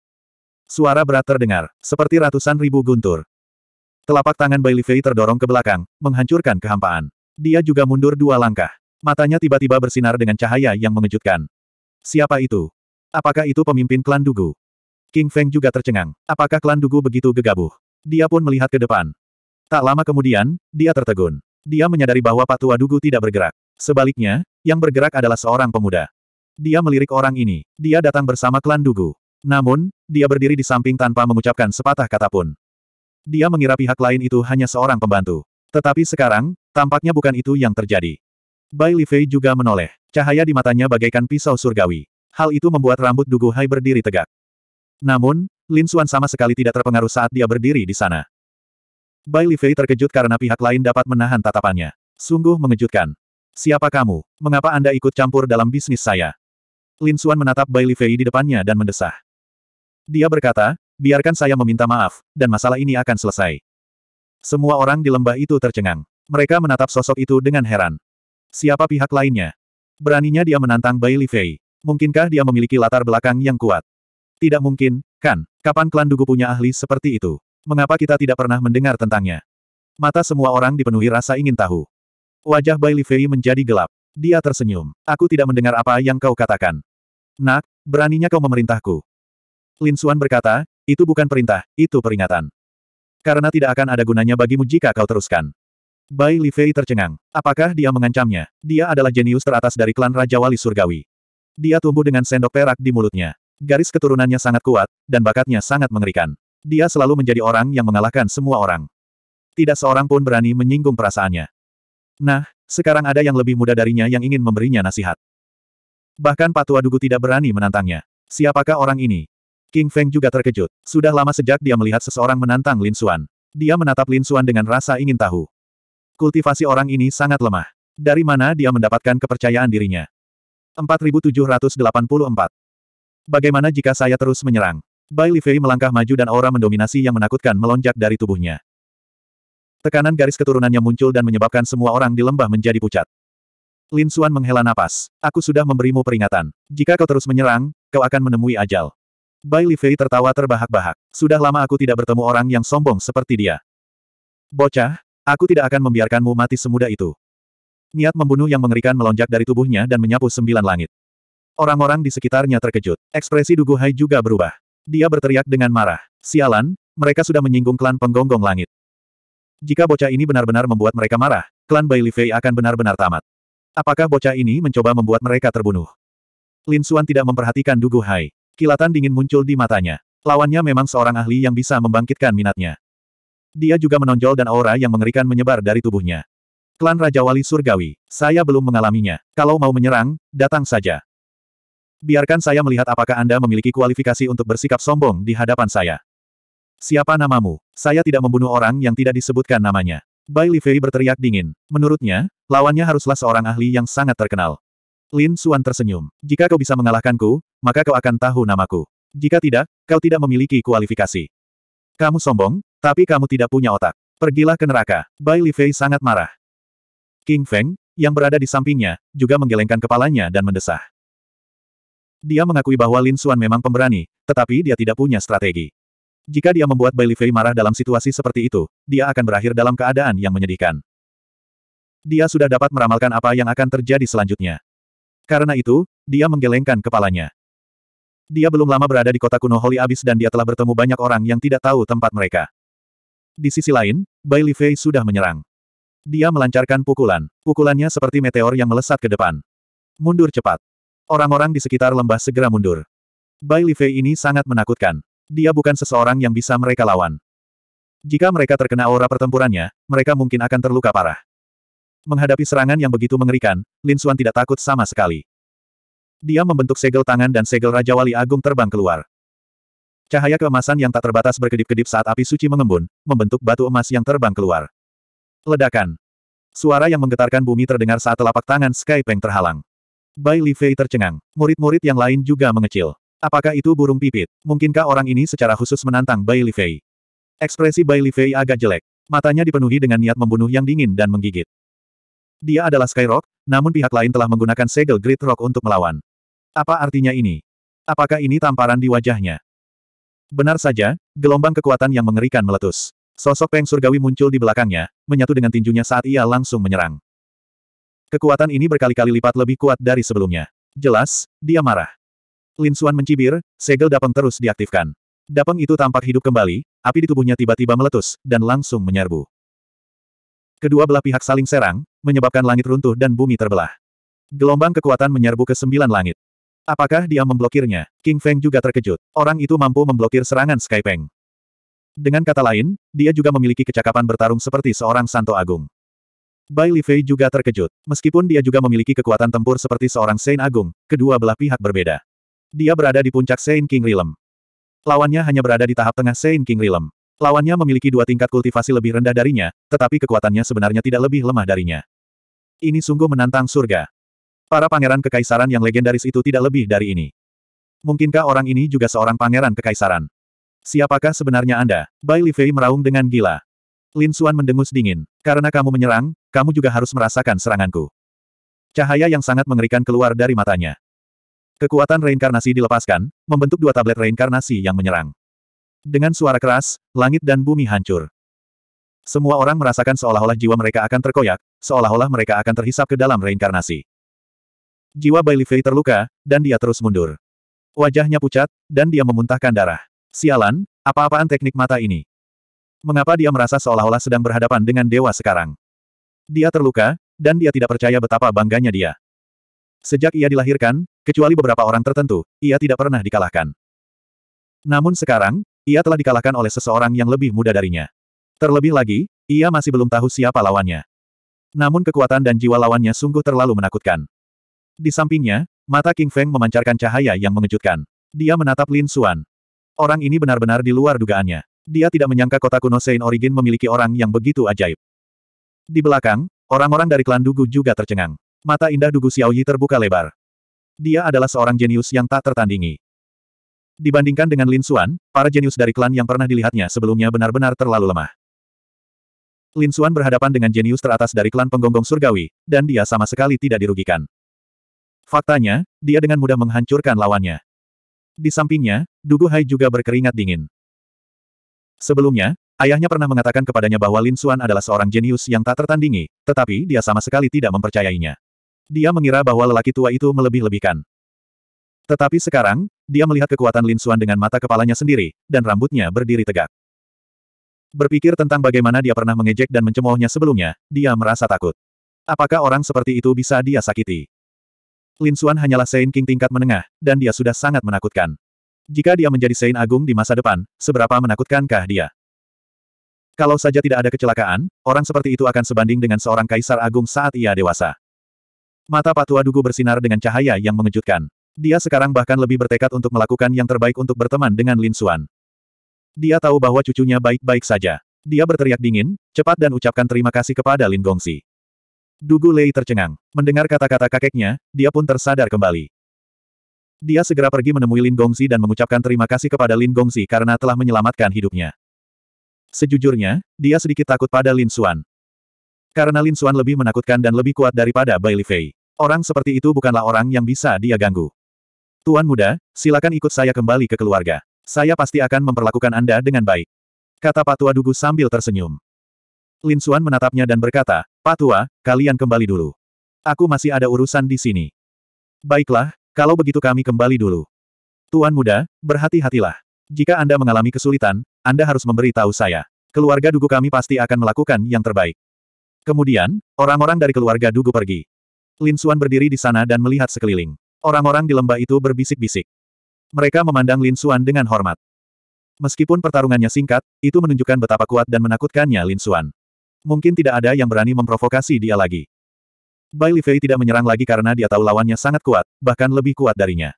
Suara berat terdengar, seperti ratusan ribu guntur. Telapak tangan Bai Lifei terdorong ke belakang, menghancurkan kehampaan. Dia juga mundur dua langkah. Matanya tiba-tiba bersinar dengan cahaya yang mengejutkan. Siapa itu? Apakah itu pemimpin klan Dugu? King Feng juga tercengang. Apakah klan Dugu begitu gegabah? Dia pun melihat ke depan. Tak lama kemudian, dia tertegun. Dia menyadari bahwa Pak Tua Dugu tidak bergerak. Sebaliknya, yang bergerak adalah seorang pemuda. Dia melirik orang ini. Dia datang bersama klan Dugu. Namun, dia berdiri di samping tanpa mengucapkan sepatah kata pun. Dia mengira pihak lain itu hanya seorang pembantu. Tetapi sekarang, tampaknya bukan itu yang terjadi. Bai Li Fei juga menoleh. Cahaya di matanya bagaikan pisau surgawi. Hal itu membuat rambut Dugu Hai berdiri tegak. Namun, Lin Xuan sama sekali tidak terpengaruh saat dia berdiri di sana. Bai Li Fei terkejut karena pihak lain dapat menahan tatapannya. Sungguh mengejutkan. Siapa kamu? Mengapa Anda ikut campur dalam bisnis saya? Lin Xuan menatap Bai Li Fei di depannya dan mendesah. Dia berkata, biarkan saya meminta maaf, dan masalah ini akan selesai. Semua orang di lembah itu tercengang. Mereka menatap sosok itu dengan heran. Siapa pihak lainnya? Beraninya dia menantang Bai Li Fei. Mungkinkah dia memiliki latar belakang yang kuat? Tidak mungkin, kan? Kapan klan Dugu punya ahli seperti itu? Mengapa kita tidak pernah mendengar tentangnya? Mata semua orang dipenuhi rasa ingin tahu. Wajah Bai Lifei menjadi gelap. Dia tersenyum. Aku tidak mendengar apa yang kau katakan. Nak, beraninya kau memerintahku. Lin Xuan berkata, itu bukan perintah, itu peringatan. Karena tidak akan ada gunanya bagimu jika kau teruskan. Bai Fei tercengang. Apakah dia mengancamnya? Dia adalah jenius teratas dari klan Raja Wali Surgawi. Dia tumbuh dengan sendok perak di mulutnya. Garis keturunannya sangat kuat, dan bakatnya sangat mengerikan. Dia selalu menjadi orang yang mengalahkan semua orang. Tidak seorang pun berani menyinggung perasaannya. Nah, sekarang ada yang lebih muda darinya yang ingin memberinya nasihat. Bahkan Patua Dugu tidak berani menantangnya. Siapakah orang ini? King Feng juga terkejut. Sudah lama sejak dia melihat seseorang menantang Lin Xuan. Dia menatap Lin Xuan dengan rasa ingin tahu. Kultivasi orang ini sangat lemah. Dari mana dia mendapatkan kepercayaan dirinya? 4784. Bagaimana jika saya terus menyerang? Bai Li Fei melangkah maju dan aura mendominasi yang menakutkan melonjak dari tubuhnya. Tekanan garis keturunannya muncul dan menyebabkan semua orang di lembah menjadi pucat. Lin Suan menghela napas. Aku sudah memberimu peringatan. Jika kau terus menyerang, kau akan menemui ajal. Bai Li Fei tertawa terbahak-bahak. Sudah lama aku tidak bertemu orang yang sombong seperti dia. Bocah, aku tidak akan membiarkanmu mati semudah itu. Niat membunuh yang mengerikan melonjak dari tubuhnya dan menyapu sembilan langit. Orang-orang di sekitarnya terkejut. Ekspresi Dugu Hai juga berubah. Dia berteriak dengan marah. Sialan, mereka sudah menyinggung klan penggonggong langit. Jika bocah ini benar-benar membuat mereka marah, klan Bai Lifei akan benar-benar tamat. Apakah bocah ini mencoba membuat mereka terbunuh? Lin Xuan tidak memperhatikan Dugu Hai. Kilatan dingin muncul di matanya. Lawannya memang seorang ahli yang bisa membangkitkan minatnya. Dia juga menonjol dan aura yang mengerikan menyebar dari tubuhnya. Klan Raja Wali Surgawi, saya belum mengalaminya. Kalau mau menyerang, datang saja. Biarkan saya melihat apakah Anda memiliki kualifikasi untuk bersikap sombong di hadapan saya. Siapa namamu? Saya tidak membunuh orang yang tidak disebutkan namanya. Bai Li Fei berteriak dingin. Menurutnya, lawannya haruslah seorang ahli yang sangat terkenal. Lin Xuan tersenyum. Jika kau bisa mengalahkanku, maka kau akan tahu namaku. Jika tidak, kau tidak memiliki kualifikasi. Kamu sombong, tapi kamu tidak punya otak. Pergilah ke neraka. Bai Li Fei sangat marah. King Feng, yang berada di sampingnya, juga menggelengkan kepalanya dan mendesah. Dia mengakui bahwa Lin Xuan memang pemberani, tetapi dia tidak punya strategi. Jika dia membuat Fei marah dalam situasi seperti itu, dia akan berakhir dalam keadaan yang menyedihkan. Dia sudah dapat meramalkan apa yang akan terjadi selanjutnya. Karena itu, dia menggelengkan kepalanya. Dia belum lama berada di kota kuno Holy Abyss dan dia telah bertemu banyak orang yang tidak tahu tempat mereka. Di sisi lain, Bai Fei sudah menyerang. Dia melancarkan pukulan. Pukulannya seperti meteor yang melesat ke depan. Mundur cepat. Orang-orang di sekitar lembah segera mundur. Bai Fei ini sangat menakutkan. Dia bukan seseorang yang bisa mereka lawan. Jika mereka terkena aura pertempurannya, mereka mungkin akan terluka parah. Menghadapi serangan yang begitu mengerikan, Lin Xuan tidak takut sama sekali. Dia membentuk segel tangan dan segel Raja Wali Agung terbang keluar. Cahaya keemasan yang tak terbatas berkedip-kedip saat api suci mengembun, membentuk batu emas yang terbang keluar. Ledakan. Suara yang menggetarkan bumi terdengar saat telapak tangan Sky Peng terhalang. Bai Li Fei tercengang. Murid-murid yang lain juga mengecil. Apakah itu burung pipit? Mungkinkah orang ini secara khusus menantang Bai Li Fei? Ekspresi Bai Li Fei agak jelek. Matanya dipenuhi dengan niat membunuh yang dingin dan menggigit. Dia adalah Skyrock, namun pihak lain telah menggunakan segel Great Rock untuk melawan. Apa artinya ini? Apakah ini tamparan di wajahnya? Benar saja, gelombang kekuatan yang mengerikan meletus. Sosok Peng Surgawi muncul di belakangnya, menyatu dengan tinjunya saat ia langsung menyerang. Kekuatan ini berkali-kali lipat lebih kuat dari sebelumnya. Jelas, dia marah. Lin Suan mencibir, segel dapeng terus diaktifkan. Dapeng itu tampak hidup kembali, api di tubuhnya tiba-tiba meletus, dan langsung menyerbu. Kedua belah pihak saling serang, menyebabkan langit runtuh dan bumi terbelah. Gelombang kekuatan menyerbu ke sembilan langit. Apakah dia memblokirnya? King Feng juga terkejut. Orang itu mampu memblokir serangan Sky Peng. Dengan kata lain, dia juga memiliki kecakapan bertarung seperti seorang Santo Agung. Bai Li Fei juga terkejut. Meskipun dia juga memiliki kekuatan tempur seperti seorang Saint Agung, kedua belah pihak berbeda. Dia berada di puncak Saint King Realm. Lawannya hanya berada di tahap tengah Saint King Realm. Lawannya memiliki dua tingkat kultivasi lebih rendah darinya, tetapi kekuatannya sebenarnya tidak lebih lemah darinya. Ini sungguh menantang surga. Para pangeran kekaisaran yang legendaris itu tidak lebih dari ini. Mungkinkah orang ini juga seorang pangeran kekaisaran? Siapakah sebenarnya Anda? Bai Li Fei meraung dengan gila. Lin Xuan mendengus dingin. Karena kamu menyerang, kamu juga harus merasakan seranganku. Cahaya yang sangat mengerikan keluar dari matanya. Kekuatan reinkarnasi dilepaskan, membentuk dua tablet reinkarnasi yang menyerang. Dengan suara keras, langit dan bumi hancur. Semua orang merasakan seolah-olah jiwa mereka akan terkoyak, seolah-olah mereka akan terhisap ke dalam reinkarnasi. Jiwa Bailey Fei terluka, dan dia terus mundur. Wajahnya pucat, dan dia memuntahkan darah. Sialan, apa-apaan teknik mata ini? Mengapa dia merasa seolah-olah sedang berhadapan dengan dewa sekarang? Dia terluka, dan dia tidak percaya betapa bangganya dia. Sejak ia dilahirkan, kecuali beberapa orang tertentu, ia tidak pernah dikalahkan. Namun sekarang, ia telah dikalahkan oleh seseorang yang lebih muda darinya. Terlebih lagi, ia masih belum tahu siapa lawannya. Namun kekuatan dan jiwa lawannya sungguh terlalu menakutkan. Di sampingnya, mata King Feng memancarkan cahaya yang mengejutkan. Dia menatap Lin Xuan. Orang ini benar-benar di luar dugaannya. Dia tidak menyangka kota kuno Sein Origin memiliki orang yang begitu ajaib. Di belakang, orang-orang dari klan Dugu juga tercengang. Mata indah Dugu Xiaoyi terbuka lebar. Dia adalah seorang jenius yang tak tertandingi. Dibandingkan dengan Lin Xuan, para jenius dari klan yang pernah dilihatnya sebelumnya benar-benar terlalu lemah. Lin Xuan berhadapan dengan jenius teratas dari klan penggonggong surgawi, dan dia sama sekali tidak dirugikan. Faktanya, dia dengan mudah menghancurkan lawannya. Di sampingnya, Dugu Hai juga berkeringat dingin. Sebelumnya, ayahnya pernah mengatakan kepadanya bahwa Lin Xuan adalah seorang jenius yang tak tertandingi, tetapi dia sama sekali tidak mempercayainya. Dia mengira bahwa lelaki tua itu melebih-lebihkan. Tetapi sekarang, dia melihat kekuatan Lin Xuan dengan mata kepalanya sendiri, dan rambutnya berdiri tegak. Berpikir tentang bagaimana dia pernah mengejek dan mencemoohnya sebelumnya, dia merasa takut. Apakah orang seperti itu bisa dia sakiti? Lin Xuan hanyalah Saint King tingkat menengah, dan dia sudah sangat menakutkan. Jika dia menjadi Saint Agung di masa depan, seberapa menakutkankah dia? Kalau saja tidak ada kecelakaan, orang seperti itu akan sebanding dengan seorang kaisar agung saat ia dewasa. Mata Patua Dugu bersinar dengan cahaya yang mengejutkan. Dia sekarang bahkan lebih bertekad untuk melakukan yang terbaik untuk berteman dengan Lin Xuan. Dia tahu bahwa cucunya baik-baik saja. Dia berteriak dingin, cepat dan ucapkan terima kasih kepada Lin Gongsi. Dugu Lei tercengang. Mendengar kata-kata kakeknya, dia pun tersadar kembali. Dia segera pergi menemui Lin Gongsi dan mengucapkan terima kasih kepada Lin Gongsi karena telah menyelamatkan hidupnya. Sejujurnya, dia sedikit takut pada Lin Xuan. Karena Lin Xuan lebih menakutkan dan lebih kuat daripada Bai Li Fei. Orang seperti itu bukanlah orang yang bisa dia ganggu. Tuan muda, silakan ikut saya kembali ke keluarga. Saya pasti akan memperlakukan Anda dengan baik. Kata Patua Dugu sambil tersenyum. Lin Xuan menatapnya dan berkata, Patua, kalian kembali dulu. Aku masih ada urusan di sini. Baiklah, kalau begitu kami kembali dulu. Tuan muda, berhati-hatilah. Jika Anda mengalami kesulitan, Anda harus memberi tahu saya. Keluarga Dugu kami pasti akan melakukan yang terbaik. Kemudian, orang-orang dari keluarga Dugu pergi. Lin Xuan berdiri di sana dan melihat sekeliling. Orang-orang di lembah itu berbisik-bisik. Mereka memandang Lin Xuan dengan hormat. Meskipun pertarungannya singkat, itu menunjukkan betapa kuat dan menakutkannya Lin Xuan. Mungkin tidak ada yang berani memprovokasi dia lagi. Bai Fei tidak menyerang lagi karena dia tahu lawannya sangat kuat, bahkan lebih kuat darinya.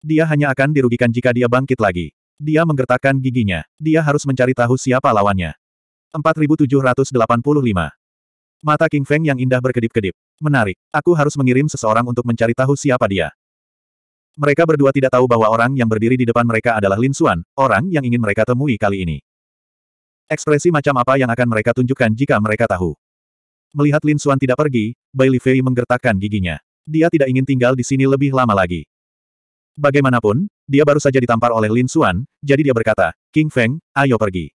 Dia hanya akan dirugikan jika dia bangkit lagi. Dia menggertakkan giginya. Dia harus mencari tahu siapa lawannya. 4785 Mata King Feng yang indah berkedip-kedip. Menarik. Aku harus mengirim seseorang untuk mencari tahu siapa dia. Mereka berdua tidak tahu bahwa orang yang berdiri di depan mereka adalah Lin Xuan, orang yang ingin mereka temui kali ini. Ekspresi macam apa yang akan mereka tunjukkan jika mereka tahu? Melihat Lin Xuan tidak pergi, Bai Li Fei menggertakkan giginya. Dia tidak ingin tinggal di sini lebih lama lagi. Bagaimanapun, dia baru saja ditampar oleh Lin Xuan, jadi dia berkata, King Feng, ayo pergi.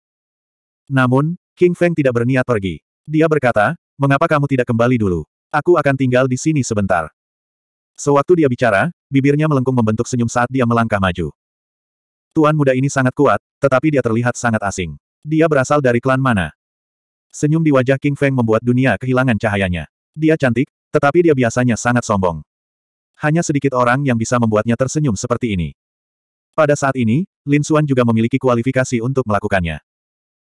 Namun, King Feng tidak berniat pergi. Dia berkata, Mengapa kamu tidak kembali dulu? Aku akan tinggal di sini sebentar. Sewaktu dia bicara, bibirnya melengkung membentuk senyum saat dia melangkah maju. Tuan muda ini sangat kuat, tetapi dia terlihat sangat asing. Dia berasal dari klan mana? Senyum di wajah King Feng membuat dunia kehilangan cahayanya. Dia cantik, tetapi dia biasanya sangat sombong. Hanya sedikit orang yang bisa membuatnya tersenyum seperti ini. Pada saat ini, Lin Xuan juga memiliki kualifikasi untuk melakukannya.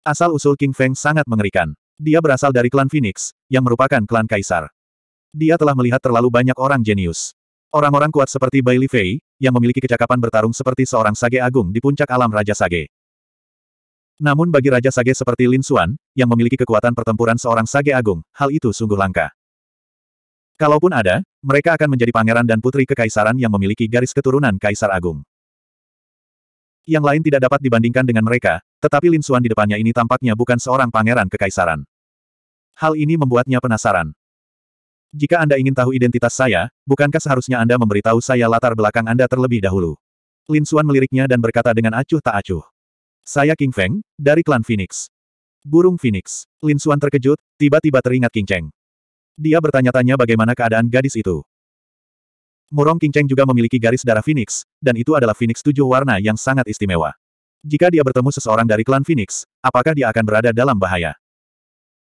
Asal-usul King Feng sangat mengerikan. Dia berasal dari klan Phoenix, yang merupakan klan kaisar. Dia telah melihat terlalu banyak orang jenius. Orang-orang kuat seperti Bai Li Fei, yang memiliki kecakapan bertarung seperti seorang sage agung di puncak alam Raja Sage. Namun bagi Raja Sage seperti Lin Xuan, yang memiliki kekuatan pertempuran seorang sage agung, hal itu sungguh langka. Kalaupun ada, mereka akan menjadi pangeran dan putri kekaisaran yang memiliki garis keturunan kaisar agung. Yang lain tidak dapat dibandingkan dengan mereka, tetapi Lin Xuan di depannya ini tampaknya bukan seorang pangeran kekaisaran. Hal ini membuatnya penasaran. Jika Anda ingin tahu identitas saya, bukankah seharusnya Anda memberitahu saya latar belakang Anda terlebih dahulu? Lin Xuan meliriknya dan berkata dengan acuh tak acuh. Saya King Feng, dari klan Phoenix. Burung Phoenix. Lin Xuan terkejut, tiba-tiba teringat King Cheng. Dia bertanya-tanya bagaimana keadaan gadis itu. Murong King Cheng juga memiliki garis darah Phoenix, dan itu adalah Phoenix tujuh warna yang sangat istimewa. Jika dia bertemu seseorang dari klan Phoenix, apakah dia akan berada dalam bahaya?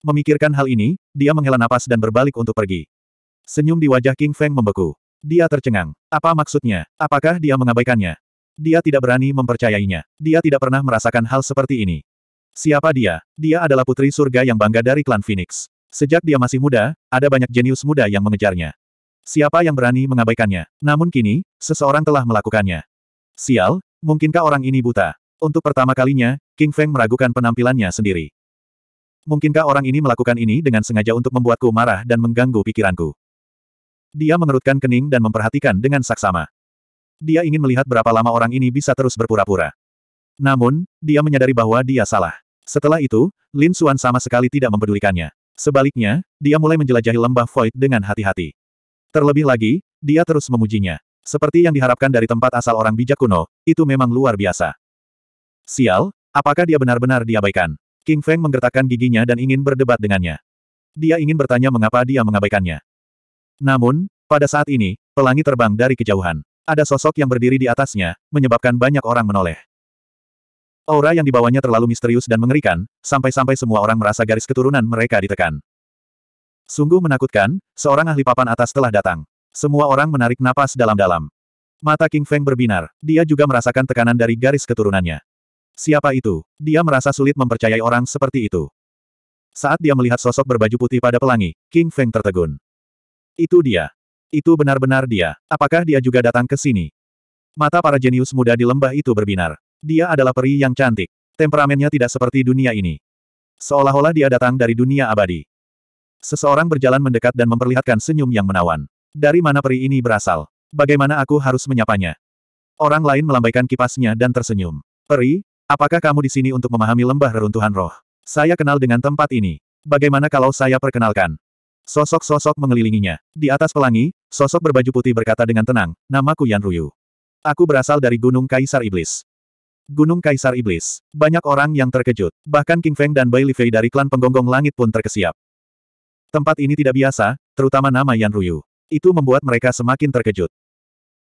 Memikirkan hal ini, dia menghela napas dan berbalik untuk pergi. Senyum di wajah King Feng membeku. Dia tercengang. Apa maksudnya? Apakah dia mengabaikannya? Dia tidak berani mempercayainya. Dia tidak pernah merasakan hal seperti ini. Siapa dia? Dia adalah putri surga yang bangga dari klan Phoenix. Sejak dia masih muda, ada banyak jenius muda yang mengejarnya. Siapa yang berani mengabaikannya? Namun kini, seseorang telah melakukannya. Sial, mungkinkah orang ini buta? Untuk pertama kalinya, King Feng meragukan penampilannya sendiri. Mungkinkah orang ini melakukan ini dengan sengaja untuk membuatku marah dan mengganggu pikiranku? Dia mengerutkan kening dan memperhatikan dengan saksama. Dia ingin melihat berapa lama orang ini bisa terus berpura-pura. Namun, dia menyadari bahwa dia salah. Setelah itu, Lin Xuan sama sekali tidak mempedulikannya. Sebaliknya, dia mulai menjelajahi lembah void dengan hati-hati. Terlebih lagi, dia terus memujinya. Seperti yang diharapkan dari tempat asal orang bijak kuno, itu memang luar biasa. Sial, apakah dia benar-benar diabaikan? King Feng menggertakkan giginya dan ingin berdebat dengannya. Dia ingin bertanya mengapa dia mengabaikannya. Namun, pada saat ini, pelangi terbang dari kejauhan. Ada sosok yang berdiri di atasnya, menyebabkan banyak orang menoleh. Aura yang dibawanya terlalu misterius dan mengerikan, sampai-sampai semua orang merasa garis keturunan mereka ditekan. Sungguh menakutkan, seorang ahli papan atas telah datang. Semua orang menarik napas dalam-dalam. Mata King Feng berbinar. Dia juga merasakan tekanan dari garis keturunannya. Siapa itu? Dia merasa sulit mempercayai orang seperti itu. Saat dia melihat sosok berbaju putih pada pelangi, King Feng tertegun. Itu dia. Itu benar-benar dia. Apakah dia juga datang ke sini? Mata para jenius muda di lembah itu berbinar. Dia adalah peri yang cantik. Temperamennya tidak seperti dunia ini. Seolah-olah dia datang dari dunia abadi. Seseorang berjalan mendekat dan memperlihatkan senyum yang menawan. Dari mana peri ini berasal? Bagaimana aku harus menyapanya? Orang lain melambaikan kipasnya dan tersenyum. Peri, Apakah kamu di sini untuk memahami lembah reruntuhan roh? Saya kenal dengan tempat ini. Bagaimana kalau saya perkenalkan? Sosok-sosok mengelilinginya. Di atas pelangi, sosok berbaju putih berkata dengan tenang, namaku Yan Ruyu. Aku berasal dari Gunung Kaisar Iblis. Gunung Kaisar Iblis. Banyak orang yang terkejut. Bahkan King Feng dan Bai Fei dari klan penggonggong langit pun terkesiap. Tempat ini tidak biasa, terutama nama Yan Ruyu. Itu membuat mereka semakin terkejut.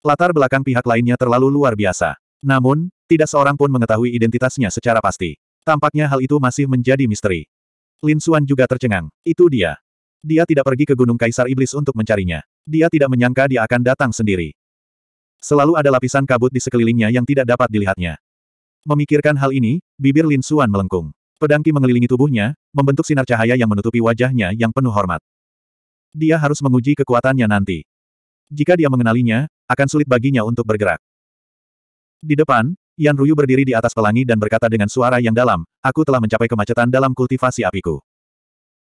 Latar belakang pihak lainnya terlalu luar biasa. Namun, tidak seorang pun mengetahui identitasnya secara pasti. Tampaknya hal itu masih menjadi misteri. Lin Suan juga tercengang. Itu dia. Dia tidak pergi ke Gunung Kaisar Iblis untuk mencarinya. Dia tidak menyangka dia akan datang sendiri. Selalu ada lapisan kabut di sekelilingnya yang tidak dapat dilihatnya. Memikirkan hal ini, bibir Lin Suan melengkung. Pedangki mengelilingi tubuhnya, membentuk sinar cahaya yang menutupi wajahnya yang penuh hormat. Dia harus menguji kekuatannya nanti. Jika dia mengenalinya, akan sulit baginya untuk bergerak. Di depan, Yan Ruyu berdiri di atas pelangi dan berkata dengan suara yang dalam, aku telah mencapai kemacetan dalam kultivasi apiku.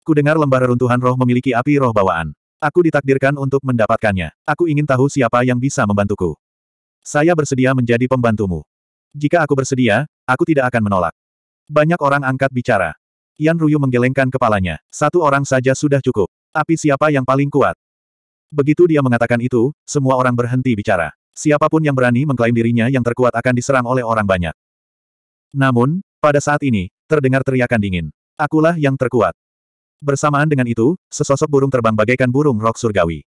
Ku dengar lembah reruntuhan roh memiliki api roh bawaan. Aku ditakdirkan untuk mendapatkannya. Aku ingin tahu siapa yang bisa membantuku. Saya bersedia menjadi pembantumu. Jika aku bersedia, aku tidak akan menolak. Banyak orang angkat bicara. Yan Ruyu menggelengkan kepalanya. Satu orang saja sudah cukup. Api siapa yang paling kuat? Begitu dia mengatakan itu, semua orang berhenti bicara. Siapapun yang berani mengklaim dirinya yang terkuat akan diserang oleh orang banyak. Namun, pada saat ini, terdengar teriakan dingin. Akulah yang terkuat. Bersamaan dengan itu, sesosok burung terbang bagaikan burung rok surgawi.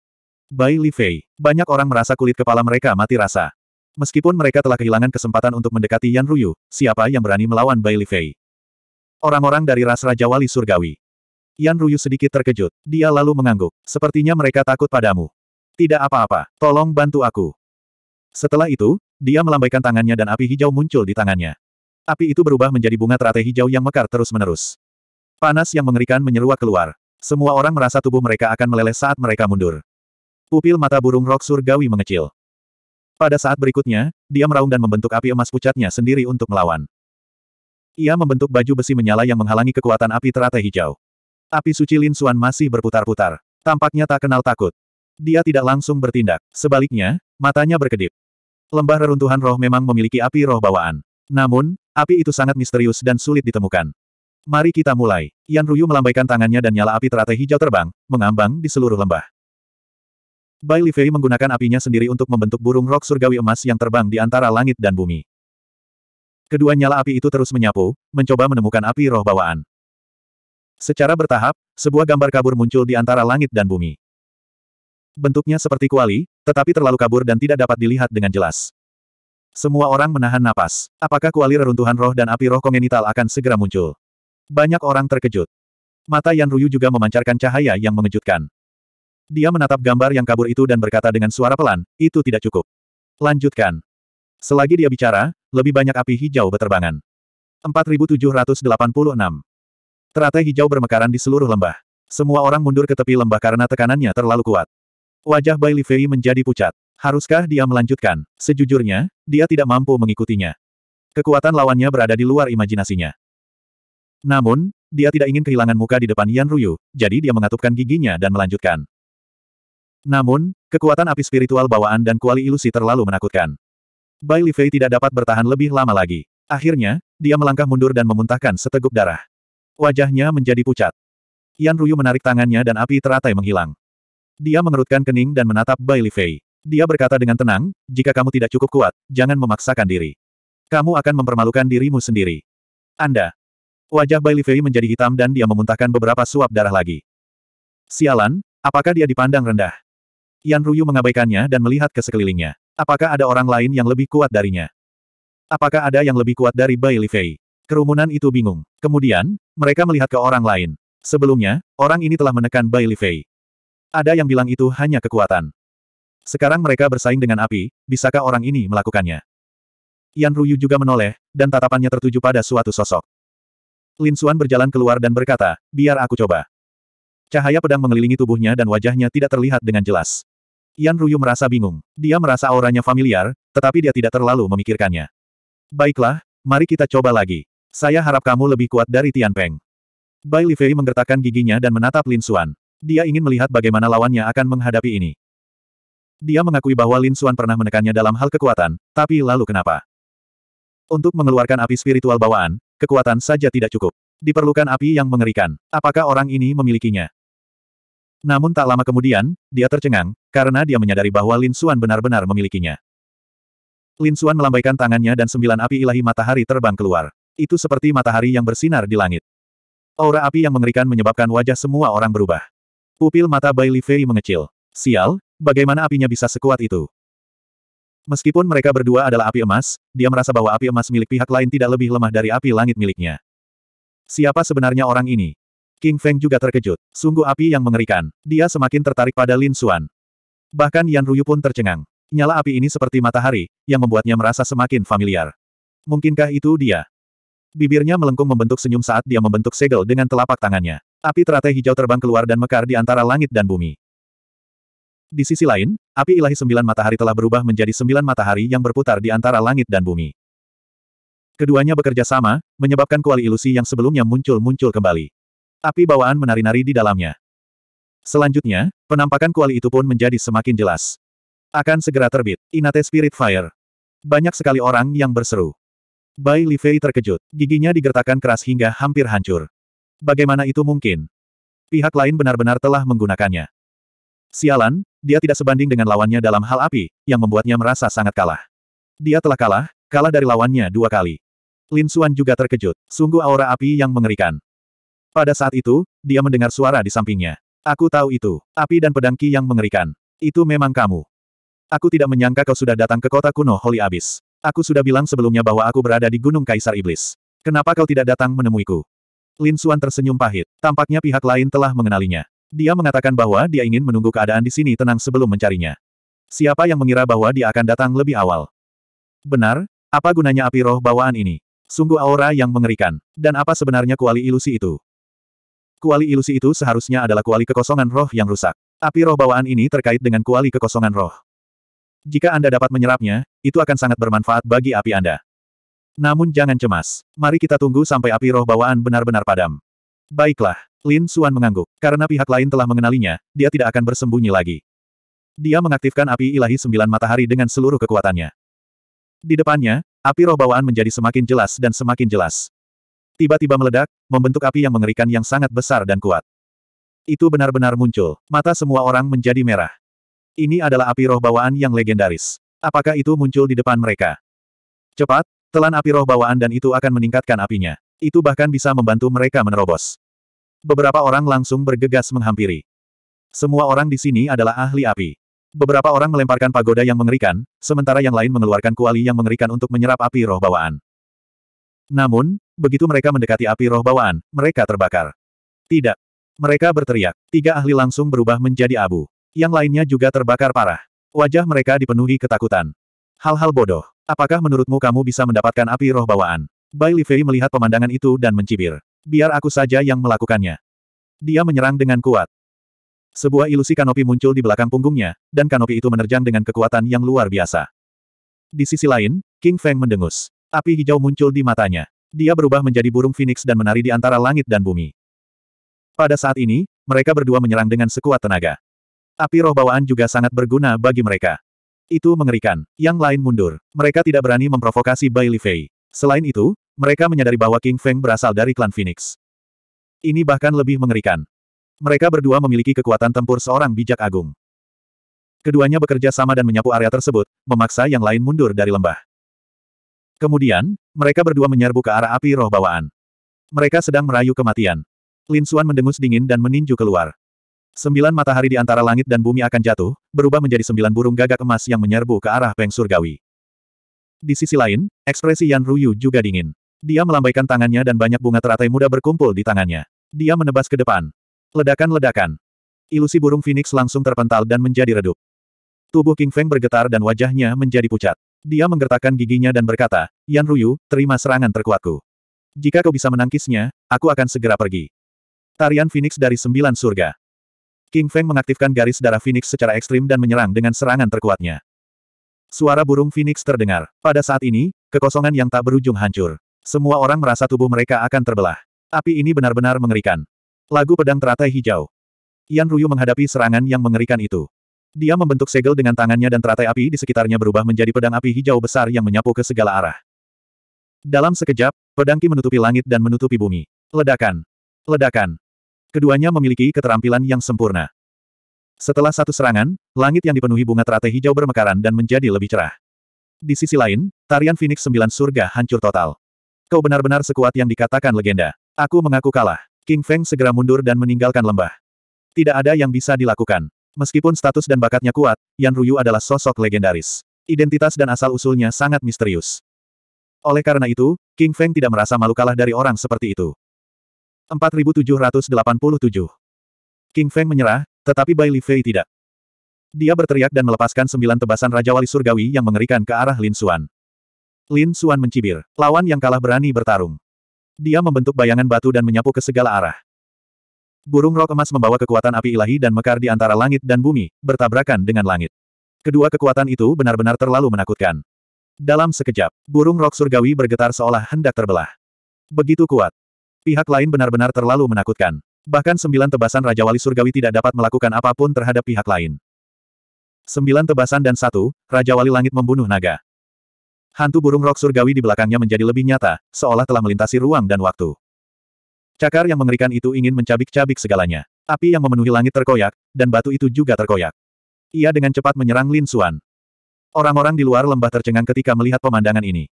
Bai Li Fei, banyak orang merasa kulit kepala mereka mati rasa. Meskipun mereka telah kehilangan kesempatan untuk mendekati Yan Ruyu, siapa yang berani melawan Bai Li Fei? Orang-orang dari ras Raja Wali Surgawi. Yan Ruyu sedikit terkejut. Dia lalu mengangguk. Sepertinya mereka takut padamu. Tidak apa-apa. Tolong bantu aku. Setelah itu, dia melambaikan tangannya dan api hijau muncul di tangannya. Api itu berubah menjadi bunga teratai hijau yang mekar terus-menerus. Panas yang mengerikan menyeruak keluar. Semua orang merasa tubuh mereka akan meleleh saat mereka mundur. Pupil mata burung rok surgawi mengecil. Pada saat berikutnya, dia meraung dan membentuk api emas pucatnya sendiri untuk melawan. Ia membentuk baju besi menyala yang menghalangi kekuatan api teratai hijau. Api suci Lin Suan masih berputar-putar. Tampaknya tak kenal takut. Dia tidak langsung bertindak. Sebaliknya, matanya berkedip. Lembah reruntuhan roh memang memiliki api roh bawaan. Namun, api itu sangat misterius dan sulit ditemukan. Mari kita mulai. Yan Ruyu melambaikan tangannya dan nyala api teratai hijau terbang, mengambang di seluruh lembah. Bai Li Fei menggunakan apinya sendiri untuk membentuk burung rok surgawi emas yang terbang di antara langit dan bumi. Kedua nyala api itu terus menyapu, mencoba menemukan api roh bawaan. Secara bertahap, sebuah gambar kabur muncul di antara langit dan bumi bentuknya seperti kuali, tetapi terlalu kabur dan tidak dapat dilihat dengan jelas. Semua orang menahan napas. Apakah kuali reruntuhan roh dan api roh kongenital akan segera muncul? Banyak orang terkejut. Mata Yan Ruyu juga memancarkan cahaya yang mengejutkan. Dia menatap gambar yang kabur itu dan berkata dengan suara pelan, itu tidak cukup. Lanjutkan. Selagi dia bicara, lebih banyak api hijau beterbangan. 4786. Teratai hijau bermekaran di seluruh lembah. Semua orang mundur ke tepi lembah karena tekanannya terlalu kuat. Wajah Bai Lifei menjadi pucat. Haruskah dia melanjutkan? Sejujurnya, dia tidak mampu mengikutinya. Kekuatan lawannya berada di luar imajinasinya. Namun, dia tidak ingin kehilangan muka di depan Yan Ruyu, jadi dia mengatupkan giginya dan melanjutkan. Namun, kekuatan api spiritual bawaan dan kuali ilusi terlalu menakutkan. Bai Lifei tidak dapat bertahan lebih lama lagi. Akhirnya, dia melangkah mundur dan memuntahkan seteguk darah. Wajahnya menjadi pucat. Yan Ruyu menarik tangannya dan api teratai menghilang. Dia mengerutkan kening dan menatap Bai Li Fei. Dia berkata dengan tenang, jika kamu tidak cukup kuat, jangan memaksakan diri. Kamu akan mempermalukan dirimu sendiri. Anda. Wajah Bai Li Fei menjadi hitam dan dia memuntahkan beberapa suap darah lagi. Sialan, apakah dia dipandang rendah? Yan Ruyu mengabaikannya dan melihat ke sekelilingnya. Apakah ada orang lain yang lebih kuat darinya? Apakah ada yang lebih kuat dari Bai Li Fei? Kerumunan itu bingung. Kemudian, mereka melihat ke orang lain. Sebelumnya, orang ini telah menekan Bai Li Fei. Ada yang bilang itu hanya kekuatan. Sekarang mereka bersaing dengan api, bisakah orang ini melakukannya? Yan Ruyu juga menoleh, dan tatapannya tertuju pada suatu sosok. Lin Suan berjalan keluar dan berkata, biar aku coba. Cahaya pedang mengelilingi tubuhnya dan wajahnya tidak terlihat dengan jelas. Yan Ruyu merasa bingung. Dia merasa auranya familiar, tetapi dia tidak terlalu memikirkannya. Baiklah, mari kita coba lagi. Saya harap kamu lebih kuat dari Tian Peng. Bai Li Fei menggertakkan giginya dan menatap Lin Suan. Dia ingin melihat bagaimana lawannya akan menghadapi ini. Dia mengakui bahwa Lin Xuan pernah menekannya dalam hal kekuatan, tapi lalu kenapa? Untuk mengeluarkan api spiritual bawaan, kekuatan saja tidak cukup. Diperlukan api yang mengerikan. Apakah orang ini memilikinya? Namun tak lama kemudian, dia tercengang, karena dia menyadari bahwa Lin Xuan benar-benar memilikinya. Lin Xuan melambaikan tangannya dan sembilan api ilahi matahari terbang keluar. Itu seperti matahari yang bersinar di langit. Aura api yang mengerikan menyebabkan wajah semua orang berubah. Pupil mata Bai Li Fei mengecil. Sial, bagaimana apinya bisa sekuat itu? Meskipun mereka berdua adalah api emas, dia merasa bahwa api emas milik pihak lain tidak lebih lemah dari api langit miliknya. Siapa sebenarnya orang ini? King Feng juga terkejut. Sungguh api yang mengerikan. Dia semakin tertarik pada Lin Xuan. Bahkan Yan Ruyu pun tercengang. Nyala api ini seperti matahari, yang membuatnya merasa semakin familiar. Mungkinkah itu dia? Bibirnya melengkung membentuk senyum saat dia membentuk segel dengan telapak tangannya. Api teratai hijau terbang keluar dan mekar di antara langit dan bumi. Di sisi lain, api ilahi sembilan matahari telah berubah menjadi sembilan matahari yang berputar di antara langit dan bumi. Keduanya bekerja sama, menyebabkan kuali ilusi yang sebelumnya muncul-muncul kembali. Api bawaan menari-nari di dalamnya. Selanjutnya, penampakan kuali itu pun menjadi semakin jelas. Akan segera terbit, Inate Spirit Fire. Banyak sekali orang yang berseru. Bai Li Fei terkejut, giginya digertakkan keras hingga hampir hancur. Bagaimana itu mungkin? Pihak lain benar-benar telah menggunakannya. Sialan, dia tidak sebanding dengan lawannya dalam hal api, yang membuatnya merasa sangat kalah. Dia telah kalah, kalah dari lawannya dua kali. Lin Suan juga terkejut, sungguh aura api yang mengerikan. Pada saat itu, dia mendengar suara di sampingnya. Aku tahu itu, api dan pedangki yang mengerikan. Itu memang kamu. Aku tidak menyangka kau sudah datang ke kota kuno Holy Abyss. Aku sudah bilang sebelumnya bahwa aku berada di Gunung Kaisar Iblis. Kenapa kau tidak datang menemuiku? Lin Suan tersenyum pahit. Tampaknya pihak lain telah mengenalinya. Dia mengatakan bahwa dia ingin menunggu keadaan di sini tenang sebelum mencarinya. Siapa yang mengira bahwa dia akan datang lebih awal? Benar, apa gunanya api roh bawaan ini? Sungguh aura yang mengerikan. Dan apa sebenarnya kuali ilusi itu? Kuali ilusi itu seharusnya adalah kuali kekosongan roh yang rusak. Api roh bawaan ini terkait dengan kuali kekosongan roh. Jika Anda dapat menyerapnya, itu akan sangat bermanfaat bagi api Anda. Namun jangan cemas. Mari kita tunggu sampai api roh bawaan benar-benar padam. Baiklah. Lin Suan mengangguk. Karena pihak lain telah mengenalinya, dia tidak akan bersembunyi lagi. Dia mengaktifkan api ilahi sembilan matahari dengan seluruh kekuatannya. Di depannya, api roh bawaan menjadi semakin jelas dan semakin jelas. Tiba-tiba meledak, membentuk api yang mengerikan yang sangat besar dan kuat. Itu benar-benar muncul. Mata semua orang menjadi merah. Ini adalah api roh bawaan yang legendaris. Apakah itu muncul di depan mereka? Cepat, Telan api roh bawaan dan itu akan meningkatkan apinya. Itu bahkan bisa membantu mereka menerobos. Beberapa orang langsung bergegas menghampiri. Semua orang di sini adalah ahli api. Beberapa orang melemparkan pagoda yang mengerikan, sementara yang lain mengeluarkan kuali yang mengerikan untuk menyerap api roh bawaan. Namun, begitu mereka mendekati api roh bawaan, mereka terbakar. Tidak. Mereka berteriak. Tiga ahli langsung berubah menjadi abu. Yang lainnya juga terbakar parah. Wajah mereka dipenuhi ketakutan. Hal-hal bodoh. Apakah menurutmu kamu bisa mendapatkan api roh bawaan? Bai Li Fei melihat pemandangan itu dan mencibir. Biar aku saja yang melakukannya. Dia menyerang dengan kuat. Sebuah ilusi kanopi muncul di belakang punggungnya, dan kanopi itu menerjang dengan kekuatan yang luar biasa. Di sisi lain, King Feng mendengus. Api hijau muncul di matanya. Dia berubah menjadi burung phoenix dan menari di antara langit dan bumi. Pada saat ini, mereka berdua menyerang dengan sekuat tenaga. Api roh bawaan juga sangat berguna bagi mereka. Itu mengerikan. Yang lain mundur. Mereka tidak berani memprovokasi Bai Li Fei. Selain itu, mereka menyadari bahwa King Feng berasal dari klan Phoenix. Ini bahkan lebih mengerikan. Mereka berdua memiliki kekuatan tempur seorang bijak agung. Keduanya bekerja sama dan menyapu area tersebut, memaksa yang lain mundur dari lembah. Kemudian, mereka berdua menyerbu ke arah api roh bawaan. Mereka sedang merayu kematian. Lin Xuan mendengus dingin dan meninju keluar. Sembilan matahari di antara langit dan bumi akan jatuh, berubah menjadi sembilan burung gagak emas yang menyerbu ke arah Feng Surgawi. Di sisi lain, ekspresi Yan Ruyu juga dingin. Dia melambaikan tangannya dan banyak bunga teratai muda berkumpul di tangannya. Dia menebas ke depan. Ledakan-ledakan. Ilusi burung Phoenix langsung terpental dan menjadi redup. Tubuh King Feng bergetar dan wajahnya menjadi pucat. Dia menggertakkan giginya dan berkata, Yan Ruyu, terima serangan terkuatku. Jika kau bisa menangkisnya, aku akan segera pergi. Tarian Phoenix dari Sembilan Surga. King Feng mengaktifkan garis darah Phoenix secara ekstrim dan menyerang dengan serangan terkuatnya. Suara burung Phoenix terdengar. Pada saat ini, kekosongan yang tak berujung hancur. Semua orang merasa tubuh mereka akan terbelah. Api ini benar-benar mengerikan. Lagu pedang teratai hijau. Yan Ruyu menghadapi serangan yang mengerikan itu. Dia membentuk segel dengan tangannya dan teratai api di sekitarnya berubah menjadi pedang api hijau besar yang menyapu ke segala arah. Dalam sekejap, pedang Ki menutupi langit dan menutupi bumi. Ledakan. Ledakan. Keduanya memiliki keterampilan yang sempurna. Setelah satu serangan, langit yang dipenuhi bunga teratai hijau bermekaran dan menjadi lebih cerah. Di sisi lain, tarian Phoenix Sembilan Surga hancur total. Kau benar-benar sekuat yang dikatakan legenda. Aku mengaku kalah. King Feng segera mundur dan meninggalkan lembah. Tidak ada yang bisa dilakukan. Meskipun status dan bakatnya kuat, Yan Ruyu adalah sosok legendaris. Identitas dan asal-usulnya sangat misterius. Oleh karena itu, King Feng tidak merasa malu kalah dari orang seperti itu. 4787. King Feng menyerah, tetapi Bai Li Fei tidak. Dia berteriak dan melepaskan sembilan tebasan Raja Wali Surgawi yang mengerikan ke arah Lin Xuan. Lin Xuan mencibir, lawan yang kalah berani bertarung. Dia membentuk bayangan batu dan menyapu ke segala arah. Burung rok emas membawa kekuatan api ilahi dan mekar di antara langit dan bumi, bertabrakan dengan langit. Kedua kekuatan itu benar-benar terlalu menakutkan. Dalam sekejap, burung rok surgawi bergetar seolah hendak terbelah. Begitu kuat, Pihak lain benar-benar terlalu menakutkan. Bahkan sembilan tebasan Raja Wali Surgawi tidak dapat melakukan apapun terhadap pihak lain. Sembilan tebasan dan satu, Raja Wali Langit membunuh naga. Hantu burung rok surgawi di belakangnya menjadi lebih nyata, seolah telah melintasi ruang dan waktu. Cakar yang mengerikan itu ingin mencabik-cabik segalanya. Api yang memenuhi langit terkoyak, dan batu itu juga terkoyak. Ia dengan cepat menyerang Lin Xuan. Orang-orang di luar lembah tercengang ketika melihat pemandangan ini.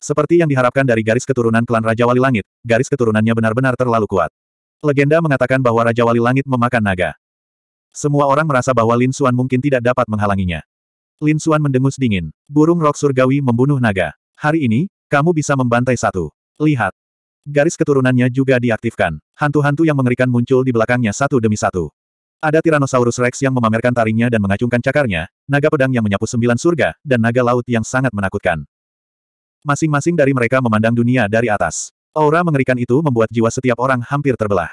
Seperti yang diharapkan dari garis keturunan klan Raja Wali Langit, garis keturunannya benar-benar terlalu kuat. Legenda mengatakan bahwa Raja Wali Langit memakan naga. Semua orang merasa bahwa Lin Xuan mungkin tidak dapat menghalanginya. Lin Xuan mendengus dingin. Burung rok surgawi membunuh naga. Hari ini, kamu bisa membantai satu. Lihat. Garis keturunannya juga diaktifkan. Hantu-hantu yang mengerikan muncul di belakangnya satu demi satu. Ada Tyrannosaurus Rex yang memamerkan taringnya dan mengacungkan cakarnya, naga pedang yang menyapu sembilan surga, dan naga laut yang sangat menakutkan. Masing-masing dari mereka memandang dunia dari atas. Aura mengerikan itu membuat jiwa setiap orang hampir terbelah.